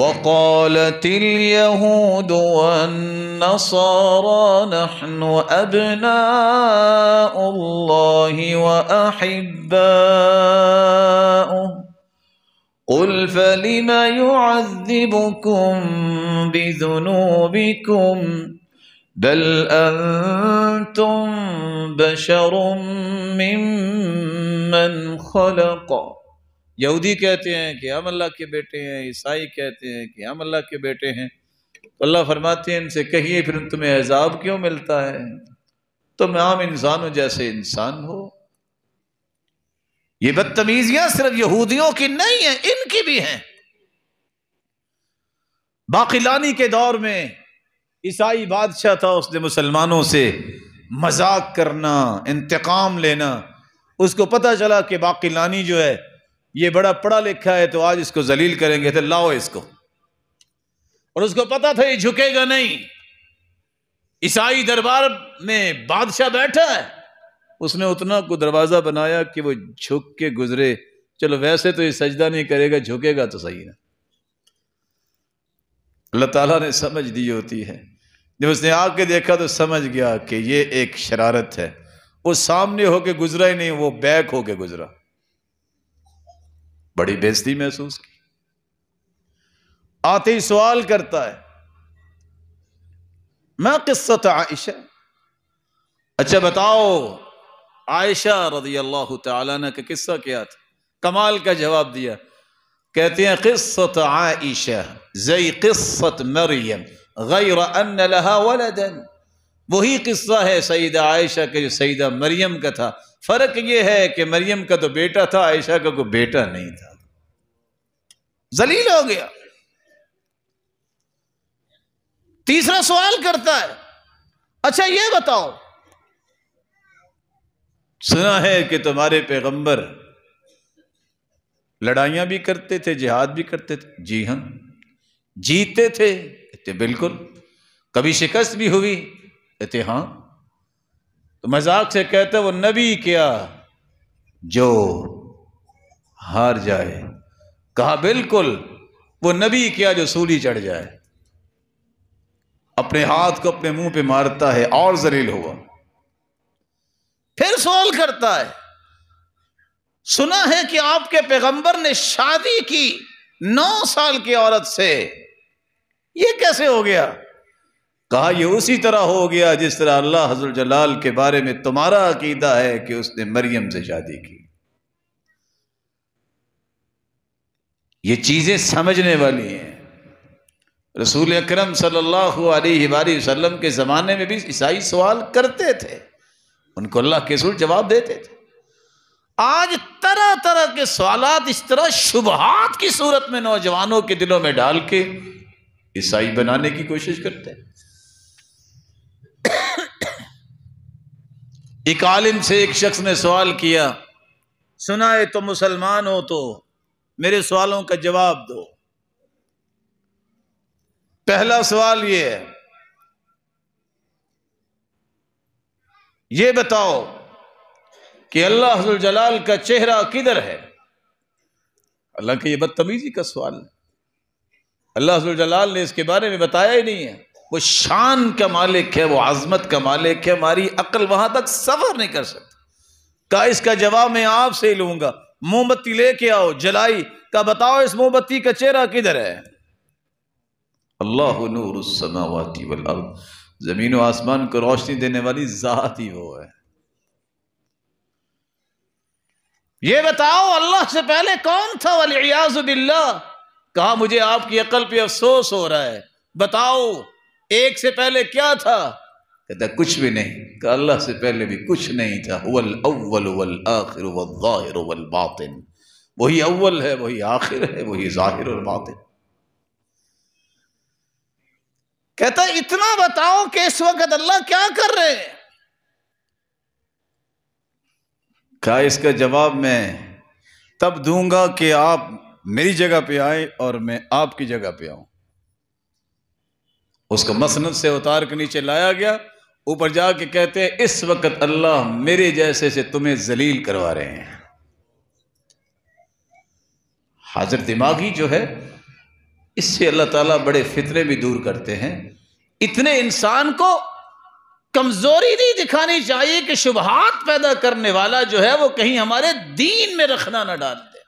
وقالت اليهود والنصارى نحن أبناء الله وأحباؤه قل فلم یعذبکم بذنوبکم بل بشر خلق یہودی کہتے ہیں کہ ہم اللہ کے بیٹے ہیں عیسائی کہتے ہیں کہ ہم اللہ کے بیٹے ہیں تو اللہ فرماتے ہیں ان سے کہیے پھر تمہیں عذاب کیوں ملتا ہے تم عام انسان ہو جیسے انسان ہو یہ بدتمیزیاں صرف یہودیوں کی نہیں ہیں ان کی بھی ہیں باقی لانی کے دور میں عیسائی بادشاہ تھا اس نے مسلمانوں سے مذاق کرنا انتقام لینا اس کو پتہ چلا کہ باقی لانی جو ہے یہ بڑا پڑھا لکھا ہے تو آج اس کو ذلیل کریں گے تو لاؤ اس کو اور اس کو پتا تھا یہ جھکے گا نہیں عیسائی دربار میں بادشاہ بیٹھا ہے اس نے اتنا کو دروازہ بنایا کہ وہ جھک کے گزرے چلو ویسے تو یہ سجدہ نہیں کرے گا جھکے گا تو صحیح نا اللہ تعالیٰ نے سمجھ دی ہوتی ہے جب اس نے آ کے دیکھا تو سمجھ گیا کہ یہ ایک شرارت ہے وہ سامنے ہو کے گزرا ہی نہیں وہ بیک ہو کے گزرا بڑی بےزتی محسوس کی آتے ہی سوال کرتا ہے میں قصہ تھا اچھا بتاؤ عائشہ رضی اللہ تعالیٰ نے قصہ کیا تھا کمال کا جواب دیا کہتے ہیں قصت قصت عائشہ زی مریم غیر ان لہا ولدا وہی قصہ ہے سیدہ عائشہ کے جو سیدہ مریم کا تھا فرق یہ ہے کہ مریم کا تو بیٹا تھا عائشہ کا کوئی بیٹا نہیں تھا زلیل ہو گیا تیسرا سوال کرتا ہے اچھا یہ بتاؤ سنا ہے کہ تمہارے پیغمبر لڑائیاں بھی کرتے تھے جہاد بھی کرتے تھے جی ہاں جیتے تھے کہتے بالکل کبھی شکست بھی ہوئی کہتے ہاں تو مذاق سے کہتے وہ نبی کیا جو ہار جائے کہا بالکل وہ نبی کیا جو سولی چڑھ جائے اپنے ہاتھ کو اپنے منہ پہ مارتا ہے اور ذلیل ہوا پھر سوال کرتا ہے سنا ہے کہ آپ کے پیغمبر نے شادی کی نو سال کی عورت سے یہ کیسے ہو گیا کہا یہ اسی طرح ہو گیا جس طرح اللہ حضر جلال کے بارے میں تمہارا عقیدہ ہے کہ اس نے مریم سے شادی کی یہ چیزیں سمجھنے والی ہیں رسول اکرم صلی اللہ علیہ وآلہ وسلم کے زمانے میں بھی عیسائی سوال کرتے تھے ان کو اللہ کے سور جواب دیتے تھے آج طرح طرح کے سوالات اس طرح شبہات کی صورت میں نوجوانوں کے دلوں میں ڈال کے عیسائی بنانے کی کوشش کرتے ہیں ایک عالم سے ایک شخص نے سوال کیا سنا ہے تو مسلمان ہو تو میرے سوالوں کا جواب دو پہلا سوال یہ ہے یہ بتاؤ کہ اللہ حضر جلال کا چہرہ کدھر ہے اللہ کہ یہ بدتمیزی کا سوال ہے اللہ حضر جلال نے اس کے بارے میں بتایا ہی نہیں ہے وہ شان کا مالک ہے وہ عظمت کا مالک ہے ہماری عقل وہاں تک سفر نہیں کر سکتا اس کا جواب میں آپ سے لوں گا موم بتی لے کے آؤ جلائی کا بتاؤ اس مومبتی کا چہرہ کدھر ہے اللہ نور السماوات والارض زمین و آسمان کو روشنی دینے والی ذات ہی وہ ہے یہ بتاؤ اللہ سے پہلے کون تھا تھاز باللہ کہا مجھے آپ کی عقل پہ افسوس ہو رہا ہے بتاؤ ایک سے پہلے کیا تھا کہتا کچھ بھی نہیں کہ اللہ سے پہلے بھی کچھ نہیں تھا وہی اول ہے وہی آخر ہے وہی ظاہر باطن کہتا ہے اتنا بتاؤ اس وقت اللہ کیا کر رہے ہیں کہا اس کا جواب میں تب دوں گا کہ آپ میری جگہ پہ آئے اور میں آپ کی جگہ پہ آؤں اس کو مسند سے اتار کے نیچے لایا گیا اوپر جا کے کہتے ہیں اس وقت اللہ میرے جیسے سے تمہیں زلیل کروا رہے ہیں حاضر دماغی جو ہے اس سے اللہ تعالیٰ بڑے فطرے بھی دور کرتے ہیں اتنے انسان کو کمزوری نہیں دکھانی چاہیے کہ شبہات پیدا کرنے والا جو ہے وہ کہیں ہمارے دین میں رکھنا نہ ڈال دے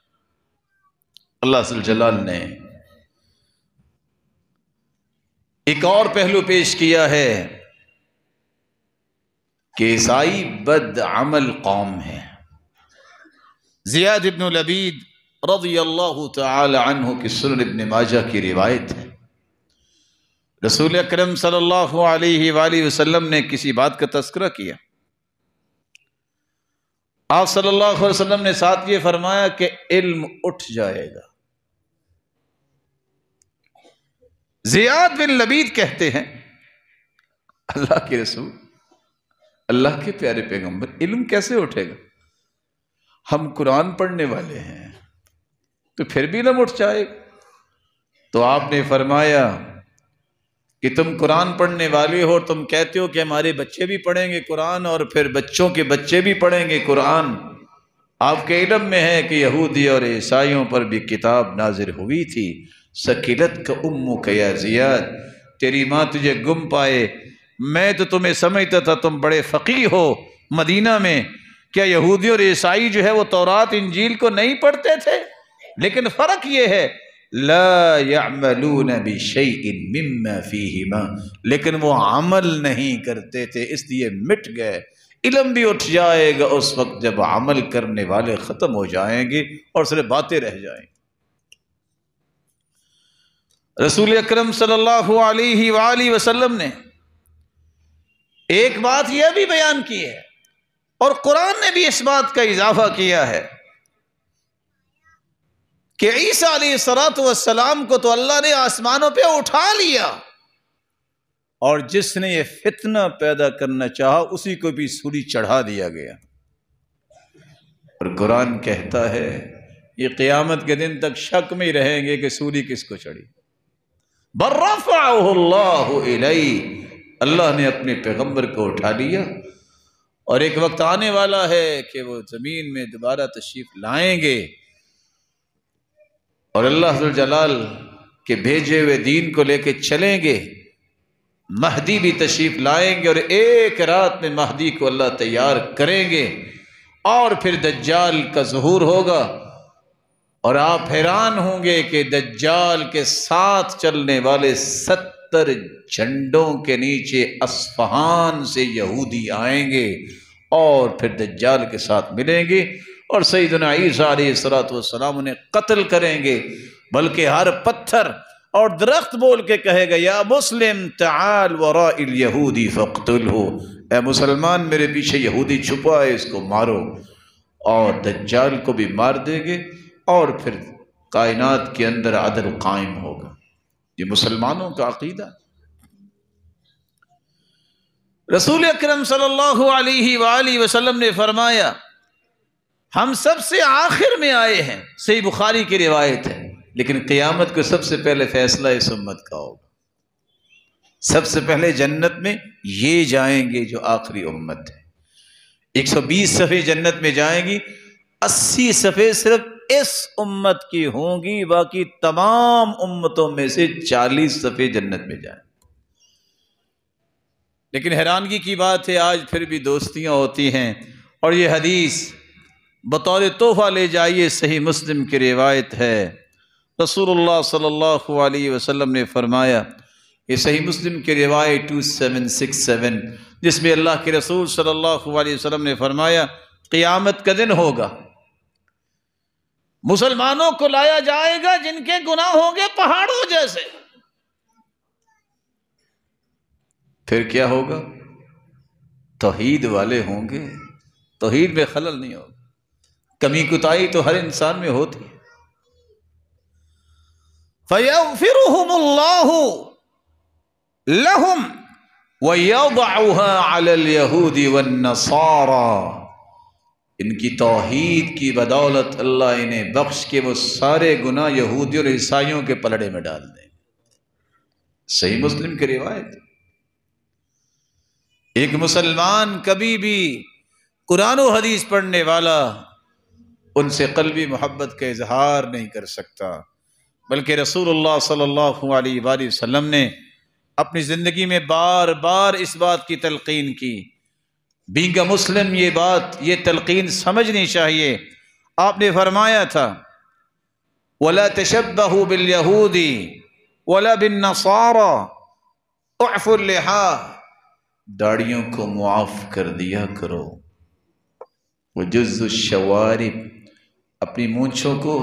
اللہ صلی جلال نے ایک اور پہلو پیش کیا ہے کہ عیسائی بد عمل قوم ہے زیاد ابن العبید رضی اللہ تعالی عنہ کی سنن ابن ماجہ کی روایت ہے رسول اکرم صلی اللہ علیہ وآلہ وسلم نے کسی بات کا تذکرہ کیا آپ صلی اللہ علیہ وسلم نے ساتھ یہ فرمایا کہ علم اٹھ جائے گا زیاد بن لبید کہتے ہیں اللہ کے رسول اللہ کے پیارے پیغمبر علم کیسے اٹھے گا ہم قرآن پڑھنے والے ہیں تو پھر بھی نہ اٹھ جائے تو آپ نے فرمایا کہ تم قرآن پڑھنے والے ہو تم کہتے ہو کہ ہمارے بچے بھی پڑھیں گے قرآن اور پھر بچوں کے بچے بھی پڑھیں گے قرآن آپ کے علم میں ہے کہ یہودی اور عیسائیوں پر بھی کتاب نازر ہوئی تھی سکیلت کا زیاد تیری ماں تجھے گم پائے میں تو تمہیں سمجھتا تھا تم بڑے فقی ہو مدینہ میں کیا یہودی اور عیسائی جو ہے وہ تورات انجیل کو نہیں پڑھتے تھے لیکن فرق یہ ہے لا یعملون مما لیکن وہ عمل نہیں کرتے تھے اس لیے مٹ گئے علم بھی اٹھ جائے گا اس وقت جب عمل کرنے والے ختم ہو جائیں گے اور صرف باتیں رہ جائیں گے رسول اکرم صلی اللہ علیہ وآلہ وسلم نے ایک بات یہ بھی بیان کی ہے اور قرآن نے بھی اس بات کا اضافہ کیا ہے کہ عیسیٰ علیہ السلام کو تو اللہ نے آسمانوں پہ اٹھا لیا اور جس نے یہ فتنہ پیدا کرنا چاہا اسی کو بھی سوری چڑھا دیا گیا اور قرآن کہتا ہے یہ قیامت کے دن تک شک میں ہی رہیں گے کہ سوری کس کو چڑھی اللَّهُ اللہ اللہ نے اپنے پیغمبر کو اٹھا لیا اور ایک وقت آنے والا ہے کہ وہ زمین میں دوبارہ تشریف لائیں گے اور اللہ جلال کے بھیجے ہوئے دین کو لے کے چلیں گے مہدی بھی تشریف لائیں گے اور ایک رات میں مہدی کو اللہ تیار کریں گے اور پھر دجال کا ظہور ہوگا اور آپ حیران ہوں گے کہ دجال کے ساتھ چلنے والے ستر جھنڈوں کے نیچے اسفہان سے یہودی آئیں گے اور پھر دجال کے ساتھ ملیں گے اور سیدنا عیسیٰ علیہ اظہار اسرات انہیں قتل کریں گے بلکہ ہر پتھر اور درخت بول کے کہے گا یا مسلم تعال وراء الیہودی ہو اے مسلمان میرے پیچھے یہودی چھپا ہے اس کو مارو اور دجال کو بھی مار دے گے اور پھر کائنات کے اندر عدل قائم ہوگا یہ مسلمانوں کا عقیدہ رسول اکرم صلی اللہ علیہ وآلہ وسلم نے فرمایا ہم سب سے آخر میں آئے ہیں صحیح بخاری کی روایت ہے لیکن قیامت کو سب سے پہلے فیصلہ اس امت کا ہوگا سب سے پہلے جنت میں یہ جائیں گے جو آخری امت ہے ایک سو بیس صفحے جنت میں جائیں گی اسی صفحے صرف اس امت کی ہوں گی باقی تمام امتوں میں سے چالیس صفحے جنت میں جائیں گے لیکن حیرانگی کی بات ہے آج پھر بھی دوستیاں ہوتی ہیں اور یہ حدیث بطور تحفہ لے جائیے صحیح مسلم کی روایت ہے رسول اللہ صلی اللہ علیہ وسلم نے فرمایا یہ صحیح مسلم کی روایت 2767 جس میں اللہ کے رسول صلی اللہ علیہ وسلم نے فرمایا قیامت کا دن ہوگا مسلمانوں کو لایا جائے گا جن کے گناہ ہوں گے پہاڑوں جیسے پھر کیا ہوگا توحید والے ہوں گے توحید میں خلل نہیں ہوگا کمی کتائی تو ہر انسان میں ہوتی ہے ان کی توحید کی بدولت اللہ انہیں بخش کے وہ سارے گناہ یہودی اور عیسائیوں کے پلڑے میں ڈال دیں صحیح مسلم کی روایت ایک مسلمان کبھی بھی قرآن و حدیث پڑھنے والا ان سے قلبی محبت کا اظہار نہیں کر سکتا بلکہ رسول اللہ صلی اللہ علیہ وآلہ وسلم نے اپنی زندگی میں بار بار اس بات کی تلقین کی بینگا مسلم یہ بات یہ تلقین سمجھنی چاہیے آپ نے فرمایا تھا اُعْفُ الْلِحَا داڑیوں کو معاف کر دیا کرو جز الشَّوَارِبِ اپنی مونچھوں کو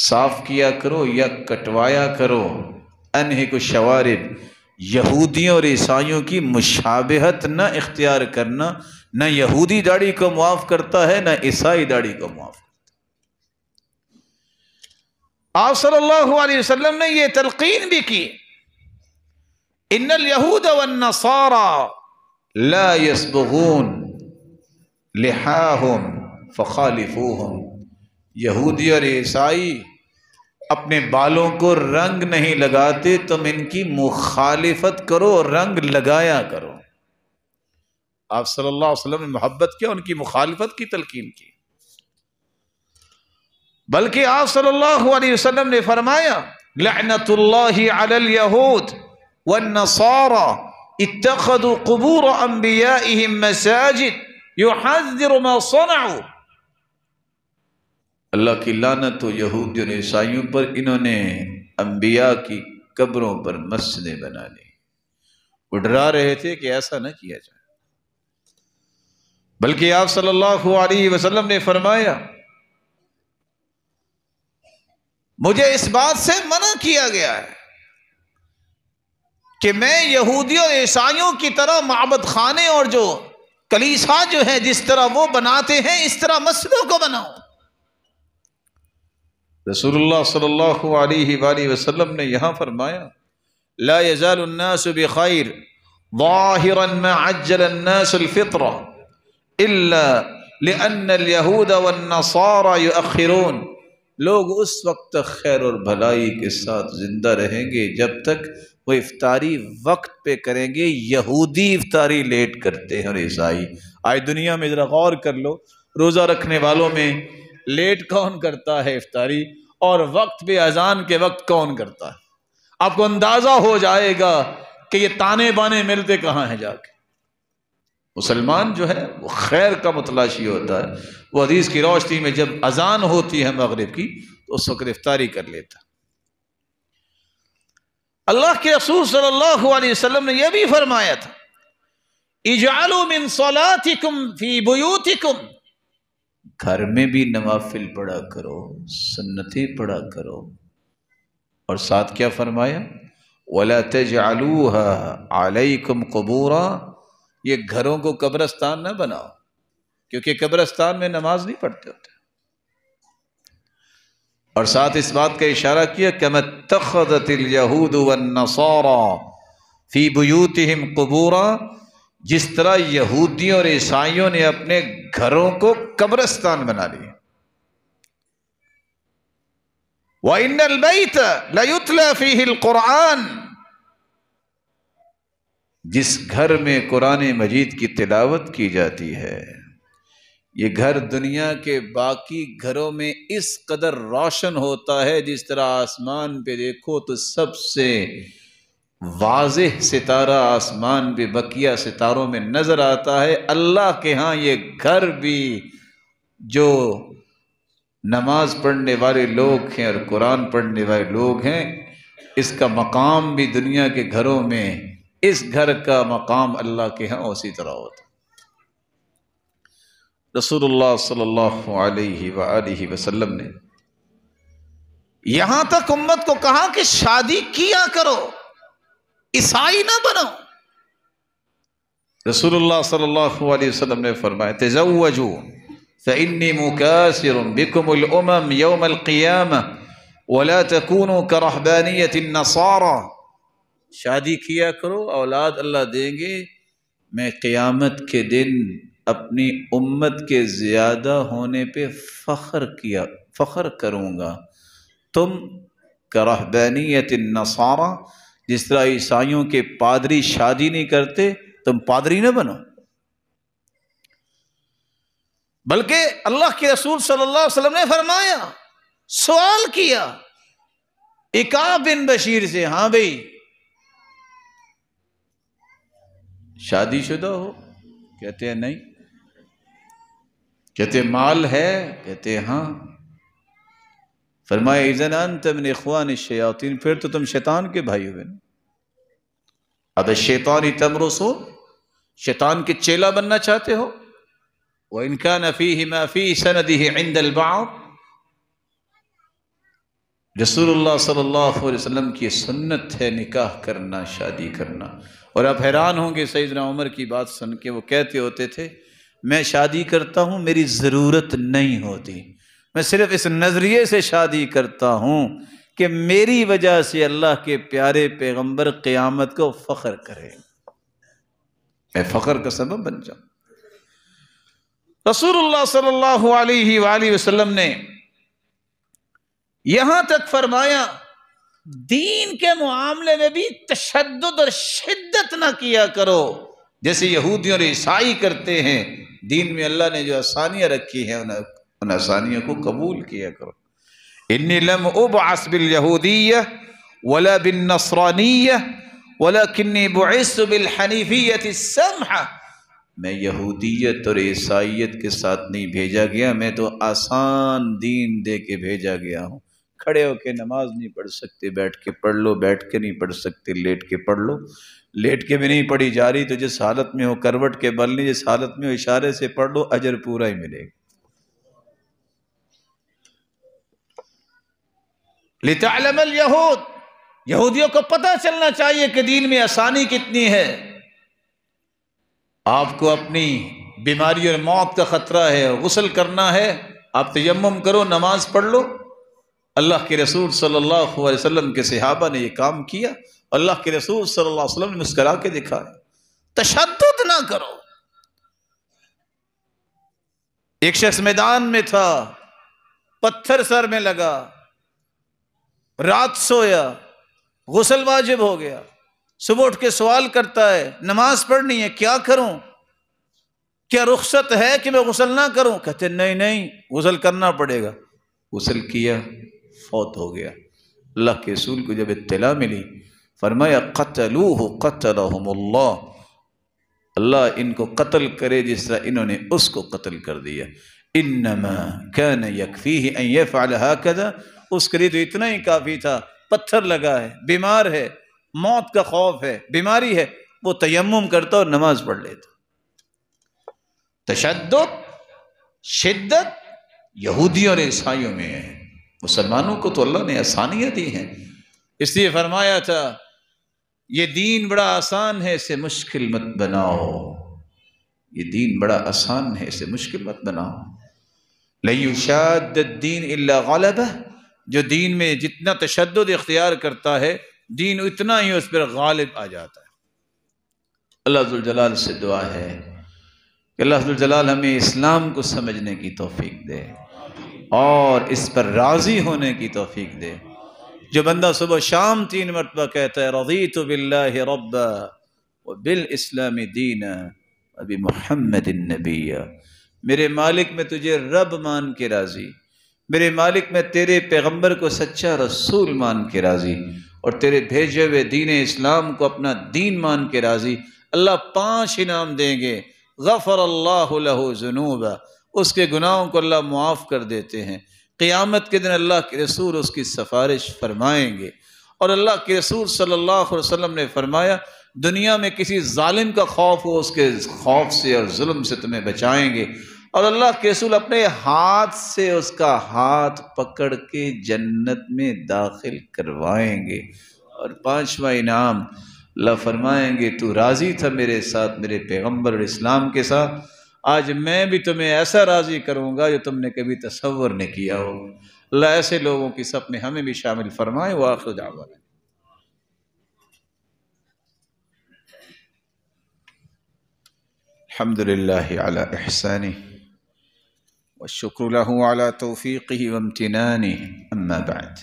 صاف کیا کرو یا کٹوایا کرو انہ کو شوارب یہودیوں اور عیسائیوں کی مشابہت نہ اختیار کرنا نہ یہودی داڑھی کو معاف کرتا ہے نہ عیسائی داڑی کو معاف کرتا ہے آپ صلی اللہ علیہ وسلم نے یہ تلقین بھی کی ان الیہود لا یسبغون لحاہم فخالفوہم یہودی اور عیسائی اپنے بالوں کو رنگ نہیں لگاتے تم ان کی مخالفت کرو رنگ لگایا کرو آپ صلی اللہ علیہ وسلم نے محبت کیا ان کی مخالفت کی تلقین کی بلکہ آپ صلی اللہ علیہ وسلم نے فرمایا لعنت اللہ علی الیہود اتخذوا قبور انبیائهم مساجد یحذر ما صنعوا اللہ کی لانت ہو یہودیوں نے عیسائیوں پر انہوں نے انبیاء کی قبروں پر مسجدیں بنا لی اڈرا رہے تھے کہ ایسا نہ کیا جائے بلکہ آپ صلی اللہ علیہ وسلم نے فرمایا مجھے اس بات سے منع کیا گیا ہے کہ میں یہودیوں عیسائیوں کی طرح معبد خانے اور جو کلیسا جو ہے جس طرح وہ بناتے ہیں اس طرح مسجدوں کو بناؤں رسول اللہ صلی اللہ علیہ وآلہ وسلم نے یہاں فرمایا لا یزال الناس بخیر ظاہرا ما عجل الناس الفطر الا لأن اليہود والنصار يؤخرون لوگ اس وقت تک خیر اور بھلائی کے ساتھ زندہ رہیں گے جب تک وہ افطاری وقت پہ کریں گے یہودی افطاری لیٹ کرتے ہیں اور عیسائی آئے دنیا میں ذرا غور کر لو روزہ رکھنے والوں میں لیٹ کون کرتا ہے افطاری اور وقت پہ اذان کے وقت کون کرتا ہے آپ کو اندازہ ہو جائے گا کہ یہ تانے بانے ملتے کہاں ہیں جا کے مسلمان جو ہے وہ خیر کا متلاشی ہوتا ہے وہ حدیث کی روشنی میں جب اذان ہوتی ہے مغرب کی تو اس وقت افطاری کر لیتا اللہ کے رسول صلی اللہ علیہ وسلم نے یہ بھی فرمایا تھا اجعلوا من صلاتکم فی بیوتکم گھر میں بھی نوافل پڑا کرو سنتی پڑا کرو اور ساتھ کیا فرمایا تَجْعَلُوهَا عَلَيْكُمْ قُبُورًا یہ گھروں کو قبرستان نہ بناؤ کیونکہ قبرستان میں نماز نہیں پڑھتے ہوتے اور ساتھ اس بات کا اشارہ کیا کہ میں تخت بُيُوتِهِمْ قُبُورًا جس طرح یہودیوں اور عیسائیوں نے اپنے گھروں کو قبرستان بنا لی جس گھر میں قرآن مجید کی تلاوت کی جاتی ہے یہ گھر دنیا کے باقی گھروں میں اس قدر روشن ہوتا ہے جس طرح آسمان پہ دیکھو تو سب سے واضح ستارہ آسمان بھی بقیہ ستاروں میں نظر آتا ہے اللہ کے ہاں یہ گھر بھی جو نماز پڑھنے والے لوگ ہیں اور قرآن پڑھنے والے لوگ ہیں اس کا مقام بھی دنیا کے گھروں میں اس گھر کا مقام اللہ کے ہاں اسی طرح ہوتا رسول اللہ صلی اللہ علیہ وآلہ وسلم نے یہاں تک امت کو کہا کہ شادی کیا کرو عیسائی نہ بنو رسول اللہ صلی اللہ علیہ وسلم نے فرمایا تزوجو فإنی مکاسر بکم الامم یوم القیامہ ولا تکونو کرحبانیت النصارہ شادی کیا کرو اولاد اللہ دیں گے میں قیامت کے دن اپنی امت کے زیادہ ہونے پہ فخر کیا فخر کروں گا تم کرحبانیت النصارہ جس طرح عیسائیوں کے پادری شادی نہیں کرتے تم پادری نہ بنو بلکہ اللہ کے رسول صلی اللہ علیہ وسلم نے فرمایا سوال کیا اکا بن بشیر سے ہاں بھائی شادی شدہ ہو کہتے ہیں نہیں کہتے مال ہے کہتے ہیں ہاں فرمائے اخوان الشیاطین پھر تو تم شیطان کے بھائی ہوئے اب تمر تمرسو شیطان کے چیلا بننا چاہتے ہو كَانَ فِيهِ مَا فِي سَنَدِهِ عِنْدَ صندی رسول اللہ صلی اللہ علیہ وسلم کی سنت ہے نکاح کرنا شادی کرنا اور آپ حیران ہوں گے سیدنا عمر کی بات سن کے وہ کہتے ہوتے تھے میں شادی کرتا ہوں میری ضرورت نہیں ہوتی میں صرف اس نظریے سے شادی کرتا ہوں کہ میری وجہ سے اللہ کے پیارے پیغمبر قیامت کو فخر کرے فخر کا سبب بن جاؤں رسول اللہ صلی اللہ علیہ وآلہ وسلم نے یہاں تک فرمایا دین کے معاملے میں بھی تشدد اور شدت نہ کیا کرو جیسے یہودیوں اور عیسائی کرتے ہیں دین میں اللہ نے جو آسانیاں رکھی ہیں انہیں نسانیہ کو قبول کیا کرو انی لم ابعث بالیہودیہ ولا بالنصرانیہ ولیکنی بعث بالحنیفیت السمحہ میں یہودیت اور عیسائیت کے ساتھ نہیں بھیجا گیا میں تو آسان دین دے کے بھیجا گیا ہوں کھڑے ہو کے نماز نہیں پڑھ سکتے بیٹھ کے پڑھ لو بیٹھ کے نہیں پڑھ سکتے لیٹ کے پڑھ لو لیٹ کے بھی نہیں پڑھی جاری تو جس حالت میں ہو کروٹ کے بلنی جس حالت میں ہو اشارے سے پڑھ لو عجر پورا ہی ملے گا لتعلم الیہود یہودیوں کو پتہ چلنا چاہیے کہ دین میں آسانی کتنی ہے آپ کو اپنی بیماری اور موت کا خطرہ ہے غسل کرنا ہے آپ تیمم کرو نماز پڑھ لو اللہ کے رسول صلی اللہ علیہ وسلم کے صحابہ نے یہ کام کیا اللہ کے رسول صلی اللہ علیہ وسلم نے مسکرا کے دکھایا تشدد نہ کرو ایک شخص میدان میں تھا پتھر سر میں لگا رات سویا غسل واجب ہو گیا صبح اٹھ کے سوال کرتا ہے نماز پڑھنی ہے کیا کروں کیا رخصت ہے کہ میں غسل نہ کروں کہتے نہیں نہیں غسل کرنا پڑے گا غسل کیا فوت ہو گیا اللہ کے اصول کو جب اطلاع ملی فرمایا قتلوہ قتلہم اللہ اللہ ان کو قتل کرے جس طرح انہوں نے اس کو قتل کر دیا انما ان اس کے لیے تو اتنا ہی کافی تھا پتھر لگا ہے بیمار ہے موت کا خوف ہے بیماری ہے وہ تیمم کرتا اور نماز پڑھ لیتا تشدد شدت یہودی اور عیسائیوں میں مسلمانوں کو تو اللہ نے آسانیاں دی ہیں اس لیے فرمایا تھا یہ دین بڑا آسان ہے اسے مشکل مت بناؤ یہ دین بڑا آسان ہے اسے مشکل مت بناؤ دین اللہ جو دین میں جتنا تشدد اختیار کرتا ہے دین اتنا ہی اس پر غالب آ جاتا ہے اللہ جلال سے دعا ہے کہ اللہ جلال ہمیں اسلام کو سمجھنے کی توفیق دے اور اس پر راضی ہونے کی توفیق دے جو بندہ صبح شام تین مرتبہ کہتا ہے رضیت باللہ رب و بالاسلام دین ابی محمد النبی میرے مالک میں تجھے رب مان کے راضی میرے مالک میں تیرے پیغمبر کو سچا رسول مان کے راضی اور تیرے بھیجے ہوئے دین اسلام کو اپنا دین مان کے راضی اللہ پانچ انعام دیں گے غفر اللہ له جنوبہ اس کے گناہوں کو اللہ معاف کر دیتے ہیں قیامت کے دن اللہ کے رسول اس کی سفارش فرمائیں گے اور اللہ کے رسول صلی اللہ علیہ وسلم نے فرمایا دنیا میں کسی ظالم کا خوف ہو اس کے خوف سے اور ظلم سے تمہیں بچائیں گے اور اللہ کے رسول اپنے ہاتھ سے اس کا ہاتھ پکڑ کے جنت میں داخل کروائیں گے اور پانچواں انعام اللہ فرمائیں گے تو راضی تھا میرے ساتھ میرے پیغمبر اور اسلام کے ساتھ آج میں بھی تمہیں ایسا راضی کروں گا جو تم نے کبھی تصور نہیں کیا ہو اللہ ایسے لوگوں سب سپنے ہمیں بھی شامل فرمائیں وہ دعوانا الحمد للہ اعلیٰ احسانی والشكر له توفيقه وامتنانه أما بعد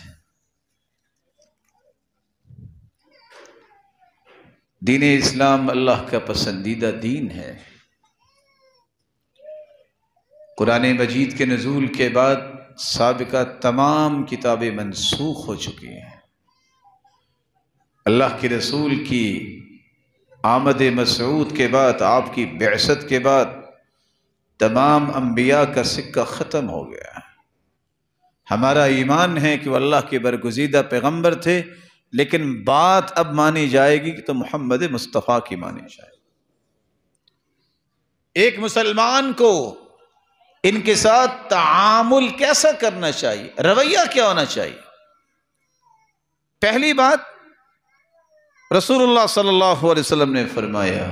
دین اسلام اللہ کا پسندیدہ دین ہے قرآن مجید کے نزول کے بعد سابقہ تمام کتابیں منسوخ ہو چکی ہیں اللہ کے رسول کی آمد مسعود کے بعد آپ کی بعثت کے بعد تمام انبیاء کا سکہ ختم ہو گیا ہمارا ایمان ہے کہ وہ اللہ کے برگزیدہ پیغمبر تھے لیکن بات اب مانی جائے گی تو محمد مصطفیٰ کی مانی جائے گی ایک مسلمان کو ان کے ساتھ تعامل کیسا کرنا چاہیے رویہ کیا ہونا چاہیے پہلی بات رسول اللہ صلی اللہ علیہ وسلم نے فرمایا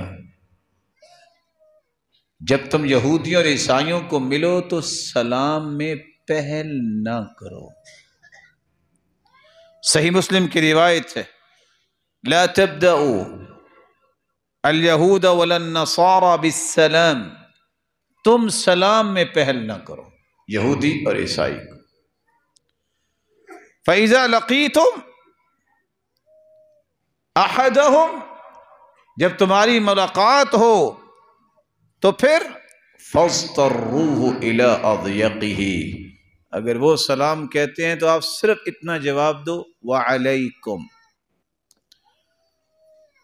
جب تم یہودیوں اور عیسائیوں کو ملو تو سلام میں پہل نہ کرو صحیح مسلم کی روایت ہے لا لاطب او الہود بالسلام تم سلام میں پہل نہ کرو یہودی اور عیسائی کو فیضا لقیت ہوحد جب تمہاری ملاقات ہو تو پھر فوسط إِلَىٰ أَضْيَقِهِ اگر وہ سلام کہتے ہیں تو آپ صرف اتنا جواب دو وَعَلَيْكُمْ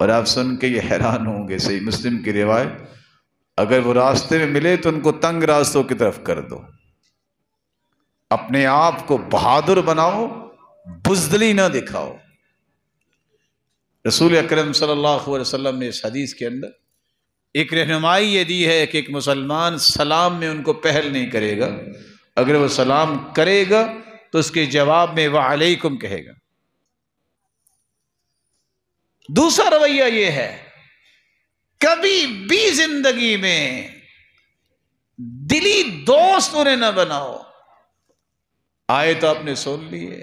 اور آپ سن کے یہ حیران ہوں گے صحیح مسلم کی روایت اگر وہ راستے میں ملے تو ان کو تنگ راستوں کی طرف کر دو اپنے آپ کو بہادر بناؤ بزدلی نہ دکھاؤ رسول اکرم صلی اللہ علیہ وسلم نے اس حدیث کے اندر ایک رہنمائی یہ دی ہے کہ ایک مسلمان سلام میں ان کو پہل نہیں کرے گا اگر وہ سلام کرے گا تو اس کے جواب میں وہ علیکم کہے گا دوسرا رویہ یہ ہے کبھی بھی زندگی میں دلی دوست انہیں نہ بناؤ آئے تو آپ نے سن لیے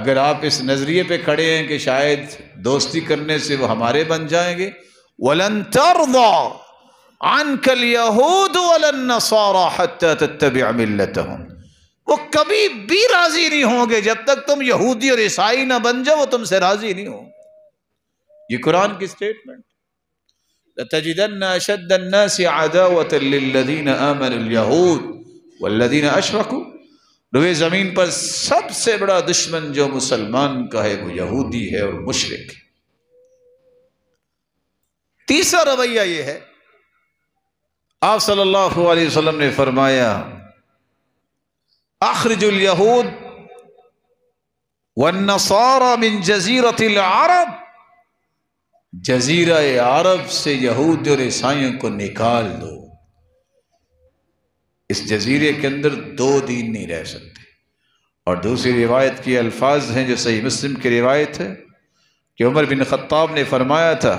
اگر آپ اس نظریے پہ کھڑے ہیں کہ شاید دوستی کرنے سے وہ ہمارے بن جائیں گے ولن ترضى عنك اليهود ولا النصارى حتى تتبع ملتهم وہ کبھی بھی راضی نہیں ہوں گے جب تک تم یہودی اور عیسائی نہ بن جاؤ وہ تم سے راضی نہیں ہوں یہ قرآن کی سٹیٹمنٹ لَتَجِدَنَّا أَشَدَّ النَّاسِ عَدَاوَةً لِلَّذِينَ آمَنُ الْيَهُودِ وَالَّذِينَ أَشْرَكُوا روی زمین پر سب سے بڑا دشمن جو مسلمان کا ہے وہ یہودی ہے اور مشرک ہے تیسرا رویہ یہ ہے آپ صلی اللہ علیہ وسلم نے فرمایا اخرج الیہود من جزیرت العرب جزیرہ عرب سے یہود اور عیسائیوں کو نکال دو اس جزیرے کے اندر دو دین نہیں رہ سکتے اور دوسری روایت کے الفاظ ہیں جو صحیح مسلم کی روایت ہے کہ عمر بن خطاب نے فرمایا تھا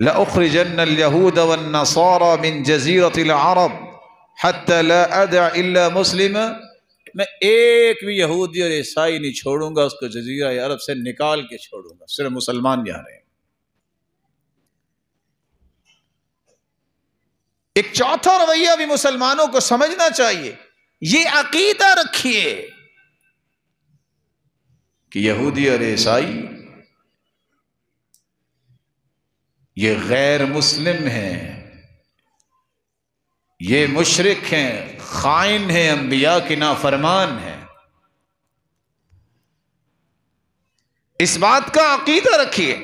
لأخرجن اليهود والنصارى من جزيرة العرب حتى لا أدع إلا مسلم میں ایک بھی یہودی اور عیسائی نہیں چھوڑوں گا اس کو جزیرہ عرب سے نکال کے چھوڑوں گا صرف مسلمان یہاں رہے ہیں ایک چوتھا رویہ بھی مسلمانوں کو سمجھنا چاہیے یہ عقیدہ رکھئے کہ یہودی اور عیسائی یہ غیر مسلم ہیں یہ مشرق ہیں خائن ہیں انبیاء کی نافرمان ہیں اس بات کا عقیدہ رکھیے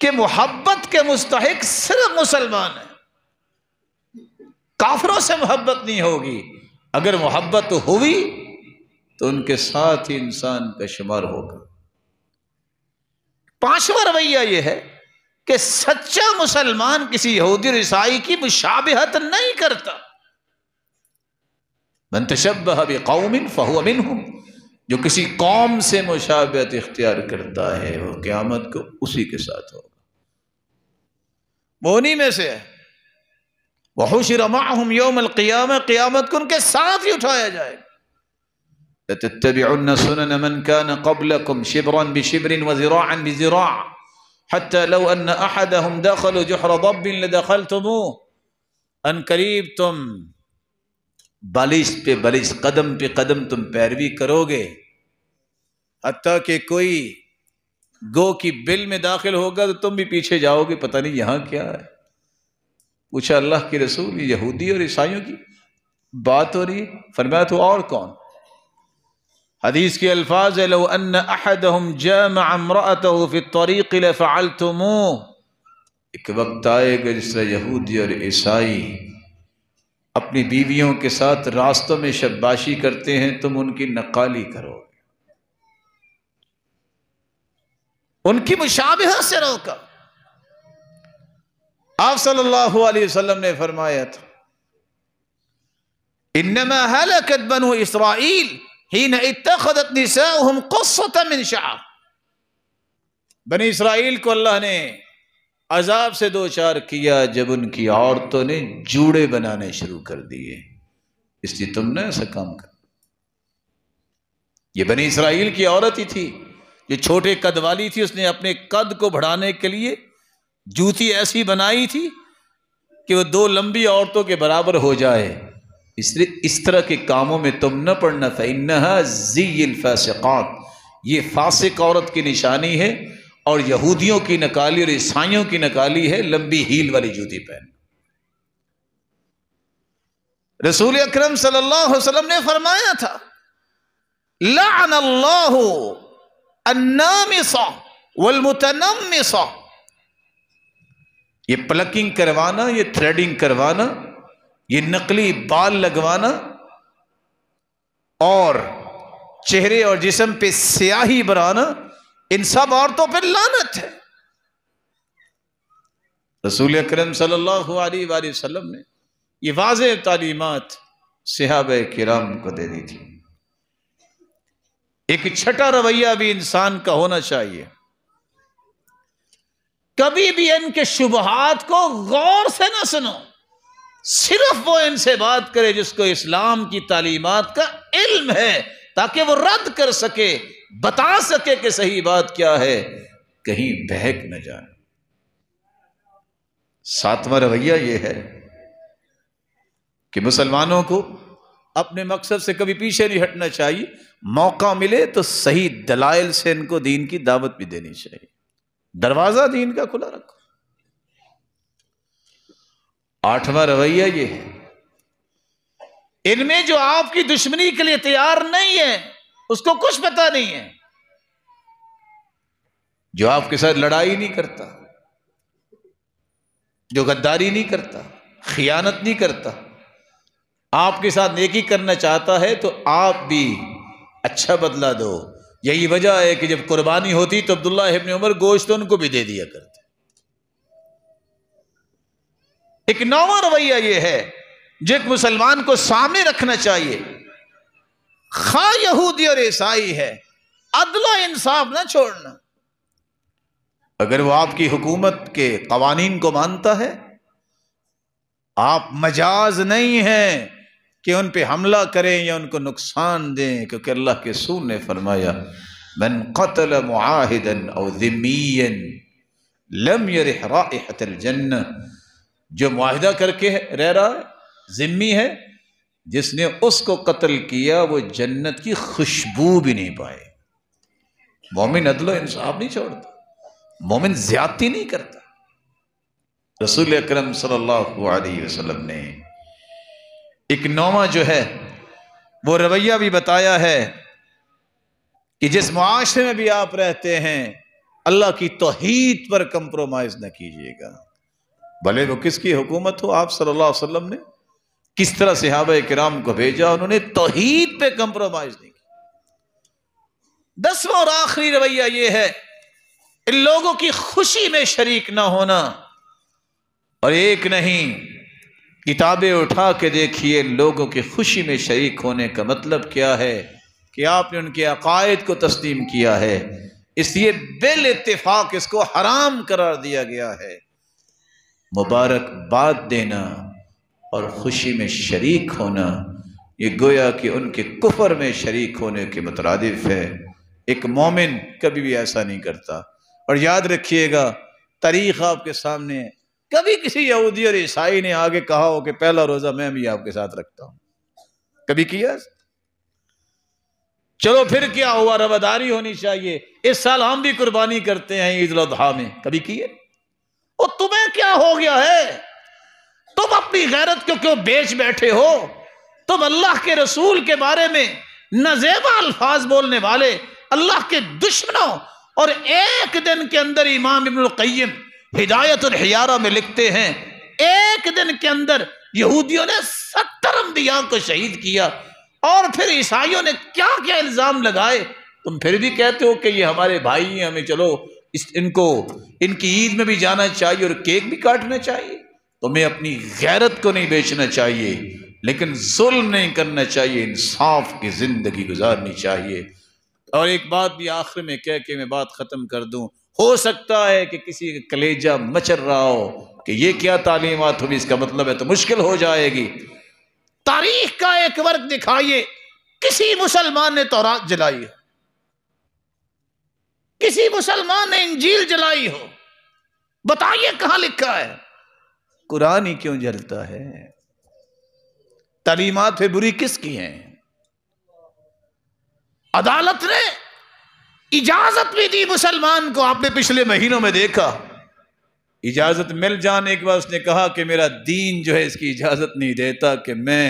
کہ محبت کے مستحق صرف مسلمان ہیں کافروں سے محبت نہیں ہوگی اگر محبت ہوئی تو ان کے ساتھ ہی انسان کا شمار ہوگا پانچواں رویہ یہ ہے کہ سچا مسلمان کسی یہودی عیسائی کی مشابہت نہیں کرتا من تشبہ بقوم فہو منہم جو کسی قوم سے مشابہت اختیار کرتا ہے وہ قیامت کو اسی کے ساتھ ہوگا بونی میں سے ہے وَحُشِرَ مَعْهُمْ يَوْمَ الْقِيَامَةِ قیامت کو ان کے ساتھ ہی اٹھایا جائے گا لتتبعن سنن من كان قبلكم شبرا بشبر وزراعا بزراع حتى لو أن أحدهم دخلوا جحر ضب لدخلتموه ان قریب تم بلش پہ بلش قدم پہ قدم تم پیروی کرو گے حتیٰ کہ کوئی گو کی بل میں داخل ہوگا تو تم بھی پیچھے جاؤ گے پتہ نہیں یہاں کیا ہے پوچھا اللہ کی رسول یہودی اور عیسائیوں کی بات ہو رہی ہے فرمایا تو اور کون حدیث کے الفاظ ہے لو ان جامع ایک وقت آئے گا جس طرح یہودی اور عیسائی اپنی بیویوں کے ساتھ راستوں میں شباشی کرتے ہیں تم ان کی نقالی کرو ان کی مشابہ سے روکا آپ صلی اللہ علیہ وسلم نے فرمایا تھا انما حلکت بنو اسرائیل ہین اتخذت نساؤہم من شعر بنی اسرائیل کو اللہ نے عذاب سے دوچار کیا جب ان کی عورتوں نے جوڑے بنانے شروع کر دیے اس لیے تم نے ایسا کام کر یہ بنی اسرائیل کی عورت ہی تھی جو چھوٹے قد والی تھی اس نے اپنے قد کو بڑھانے کے لیے جوتی ایسی بنائی تھی کہ وہ دو لمبی عورتوں کے برابر ہو جائے اس اس طرح کے کاموں میں تم نہ پڑھنا فَإِنَّهَا زِيِّ زی یہ فاسق عورت کی نشانی ہے اور یہودیوں کی نکالی اور عیسائیوں کی نکالی ہے لمبی ہیل والی جوتی پہن رسول اکرم صلی اللہ علیہ وسلم نے فرمایا تھا لعن اللہ النامصہ والمتنمصہ یہ پلکنگ کروانا یہ تھریڈنگ کروانا یہ نقلی بال لگوانا اور چہرے اور جسم پہ سیاہی بنانا ان سب عورتوں پہ لانت ہے رسول اکرم صلی اللہ علیہ وآلہ وسلم نے یہ واضح تعلیمات صحابہ کرام کو دے دی تھی ایک چھٹا رویہ بھی انسان کا ہونا چاہیے کبھی بھی ان کے شبہات کو غور سے نہ سنو صرف وہ ان سے بات کرے جس کو اسلام کی تعلیمات کا علم ہے تاکہ وہ رد کر سکے بتا سکے کہ صحیح بات کیا ہے کہیں بہک نہ جائے ساتواں رویہ یہ ہے کہ مسلمانوں کو اپنے مقصد سے کبھی پیچھے نہیں ہٹنا چاہیے موقع ملے تو صحیح دلائل سے ان کو دین کی دعوت بھی دینی چاہیے دروازہ دین کا کھلا رکھو آٹھواں رویہ یہ ہے ان میں جو آپ کی دشمنی کے لیے تیار نہیں ہے اس کو کچھ پتا نہیں ہے جو آپ کے ساتھ لڑائی نہیں کرتا جو غداری نہیں کرتا خیانت نہیں کرتا آپ کے ساتھ نیکی کرنا چاہتا ہے تو آپ بھی اچھا بدلہ دو یہی وجہ ہے کہ جب قربانی ہوتی تو عبداللہ ابن عمر گوشت ان کو بھی دے دیا کرتے ایک نواں رویہ یہ ہے جو ایک مسلمان کو سامنے رکھنا چاہیے خواہ یہودی اور عیسائی ہے عدل و انصاف نہ چھوڑنا اگر وہ آپ کی حکومت کے قوانین کو مانتا ہے آپ مجاز نہیں ہیں کہ ان پہ حملہ کریں یا ان کو نقصان دیں کیونکہ اللہ کے سور نے فرمایا من قتل او لم رائحة الجنہ جو معاہدہ کر کے رہ رہا ہے ذمی ہے جس نے اس کو قتل کیا وہ جنت کی خوشبو بھی نہیں پائے مومن عدل و انصاف نہیں چھوڑتا مومن زیادتی نہیں کرتا رسول اکرم صلی اللہ علیہ وسلم نے ایک نومہ جو ہے وہ رویہ بھی بتایا ہے کہ جس معاشرے میں بھی آپ رہتے ہیں اللہ کی توحید پر کمپرومائز نہ کیجیے گا بھلے وہ کس کی حکومت ہو آپ صلی اللہ علیہ وسلم نے کس طرح صحابہ اکرام کرام کو بھیجا انہوں نے توحید پہ کمپرومائز نہیں کی دسواں اور آخری رویہ یہ ہے ان لوگوں کی خوشی میں شریک نہ ہونا اور ایک نہیں کتابیں اٹھا کے دیکھیے لوگوں کی خوشی میں شریک ہونے کا مطلب کیا ہے کہ آپ نے ان کے عقائد کو تسلیم کیا ہے اس لیے بل اتفاق اس کو حرام قرار دیا گیا ہے مبارک بات دینا اور خوشی میں شریک ہونا یہ گویا کہ ان کے کفر میں شریک ہونے کے مترادف ہے ایک مومن کبھی بھی ایسا نہیں کرتا اور یاد رکھیے گا تاریخ آپ کے سامنے کبھی کسی یہودی اور عیسائی نے آگے کہا ہو کہ پہلا روزہ میں بھی آپ کے ساتھ رکھتا ہوں کبھی کیا چلو پھر کیا ہوا رواداری ہونی چاہیے اس سال ہم بھی قربانی کرتے ہیں عید الاضحیٰ میں کبھی کیے تمہیں کیا ہو گیا ہے تم اپنی غیرت کو کیوں بیچ بیٹھے ہو تم اللہ کے رسول کے بارے میں نزیبہ الفاظ بولنے والے اللہ کے دشمنوں اور ایک دن کے اندر امام ابن القیم ہدایت الحیارہ میں لکھتے ہیں ایک دن کے اندر یہودیوں نے ستر انبیاء کو شہید کیا اور پھر عیسائیوں نے کیا کیا الزام لگائے تم پھر بھی کہتے ہو کہ یہ ہمارے بھائی ہیں ہمیں چلو ان کو ان کی عید میں بھی جانا چاہیے اور کیک بھی کاٹنا چاہیے تمہیں اپنی غیرت کو نہیں بیچنا چاہیے لیکن ظلم نہیں کرنا چاہیے انصاف کی زندگی گزارنی چاہیے اور ایک بات بھی آخر میں کہہ کے میں بات ختم کر دوں ہو سکتا ہے کہ کسی کلیجہ مچر رہا ہو کہ یہ کیا تعلیمات ہوئی اس کا مطلب ہے تو مشکل ہو جائے گی تاریخ کا ایک ورک دکھائیے کسی مسلمان نے تورات جلائی ہے کسی مسلمان نے انجیل جلائی ہو بتائیے کہاں لکھا ہے قرآن ہی کیوں جلتا ہے تعلیمات بری کس کی ہیں عدالت نے اجازت بھی دی مسلمان کو آپ نے پچھلے مہینوں میں دیکھا اجازت مل جانے ایک بار اس نے کہا کہ میرا دین جو ہے اس کی اجازت نہیں دیتا کہ میں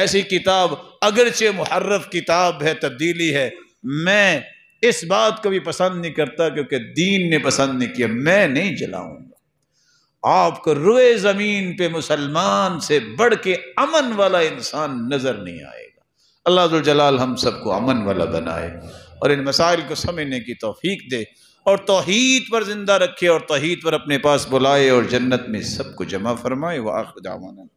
ایسی کتاب اگرچہ محرف کتاب ہے تبدیلی ہے میں اس بات کو بھی پسند نہیں کرتا کیونکہ دین نے پسند نہیں کیا میں نہیں جلاؤں گا آپ کو زمین پہ مسلمان سے بڑھ کے امن والا انسان نظر نہیں آئے گا اللہ جلال ہم سب کو امن والا بنائے اور ان مسائل کو سمجھنے کی توفیق دے اور توحید پر زندہ رکھے اور توحید پر اپنے پاس بلائے اور جنت میں سب کو جمع فرمائے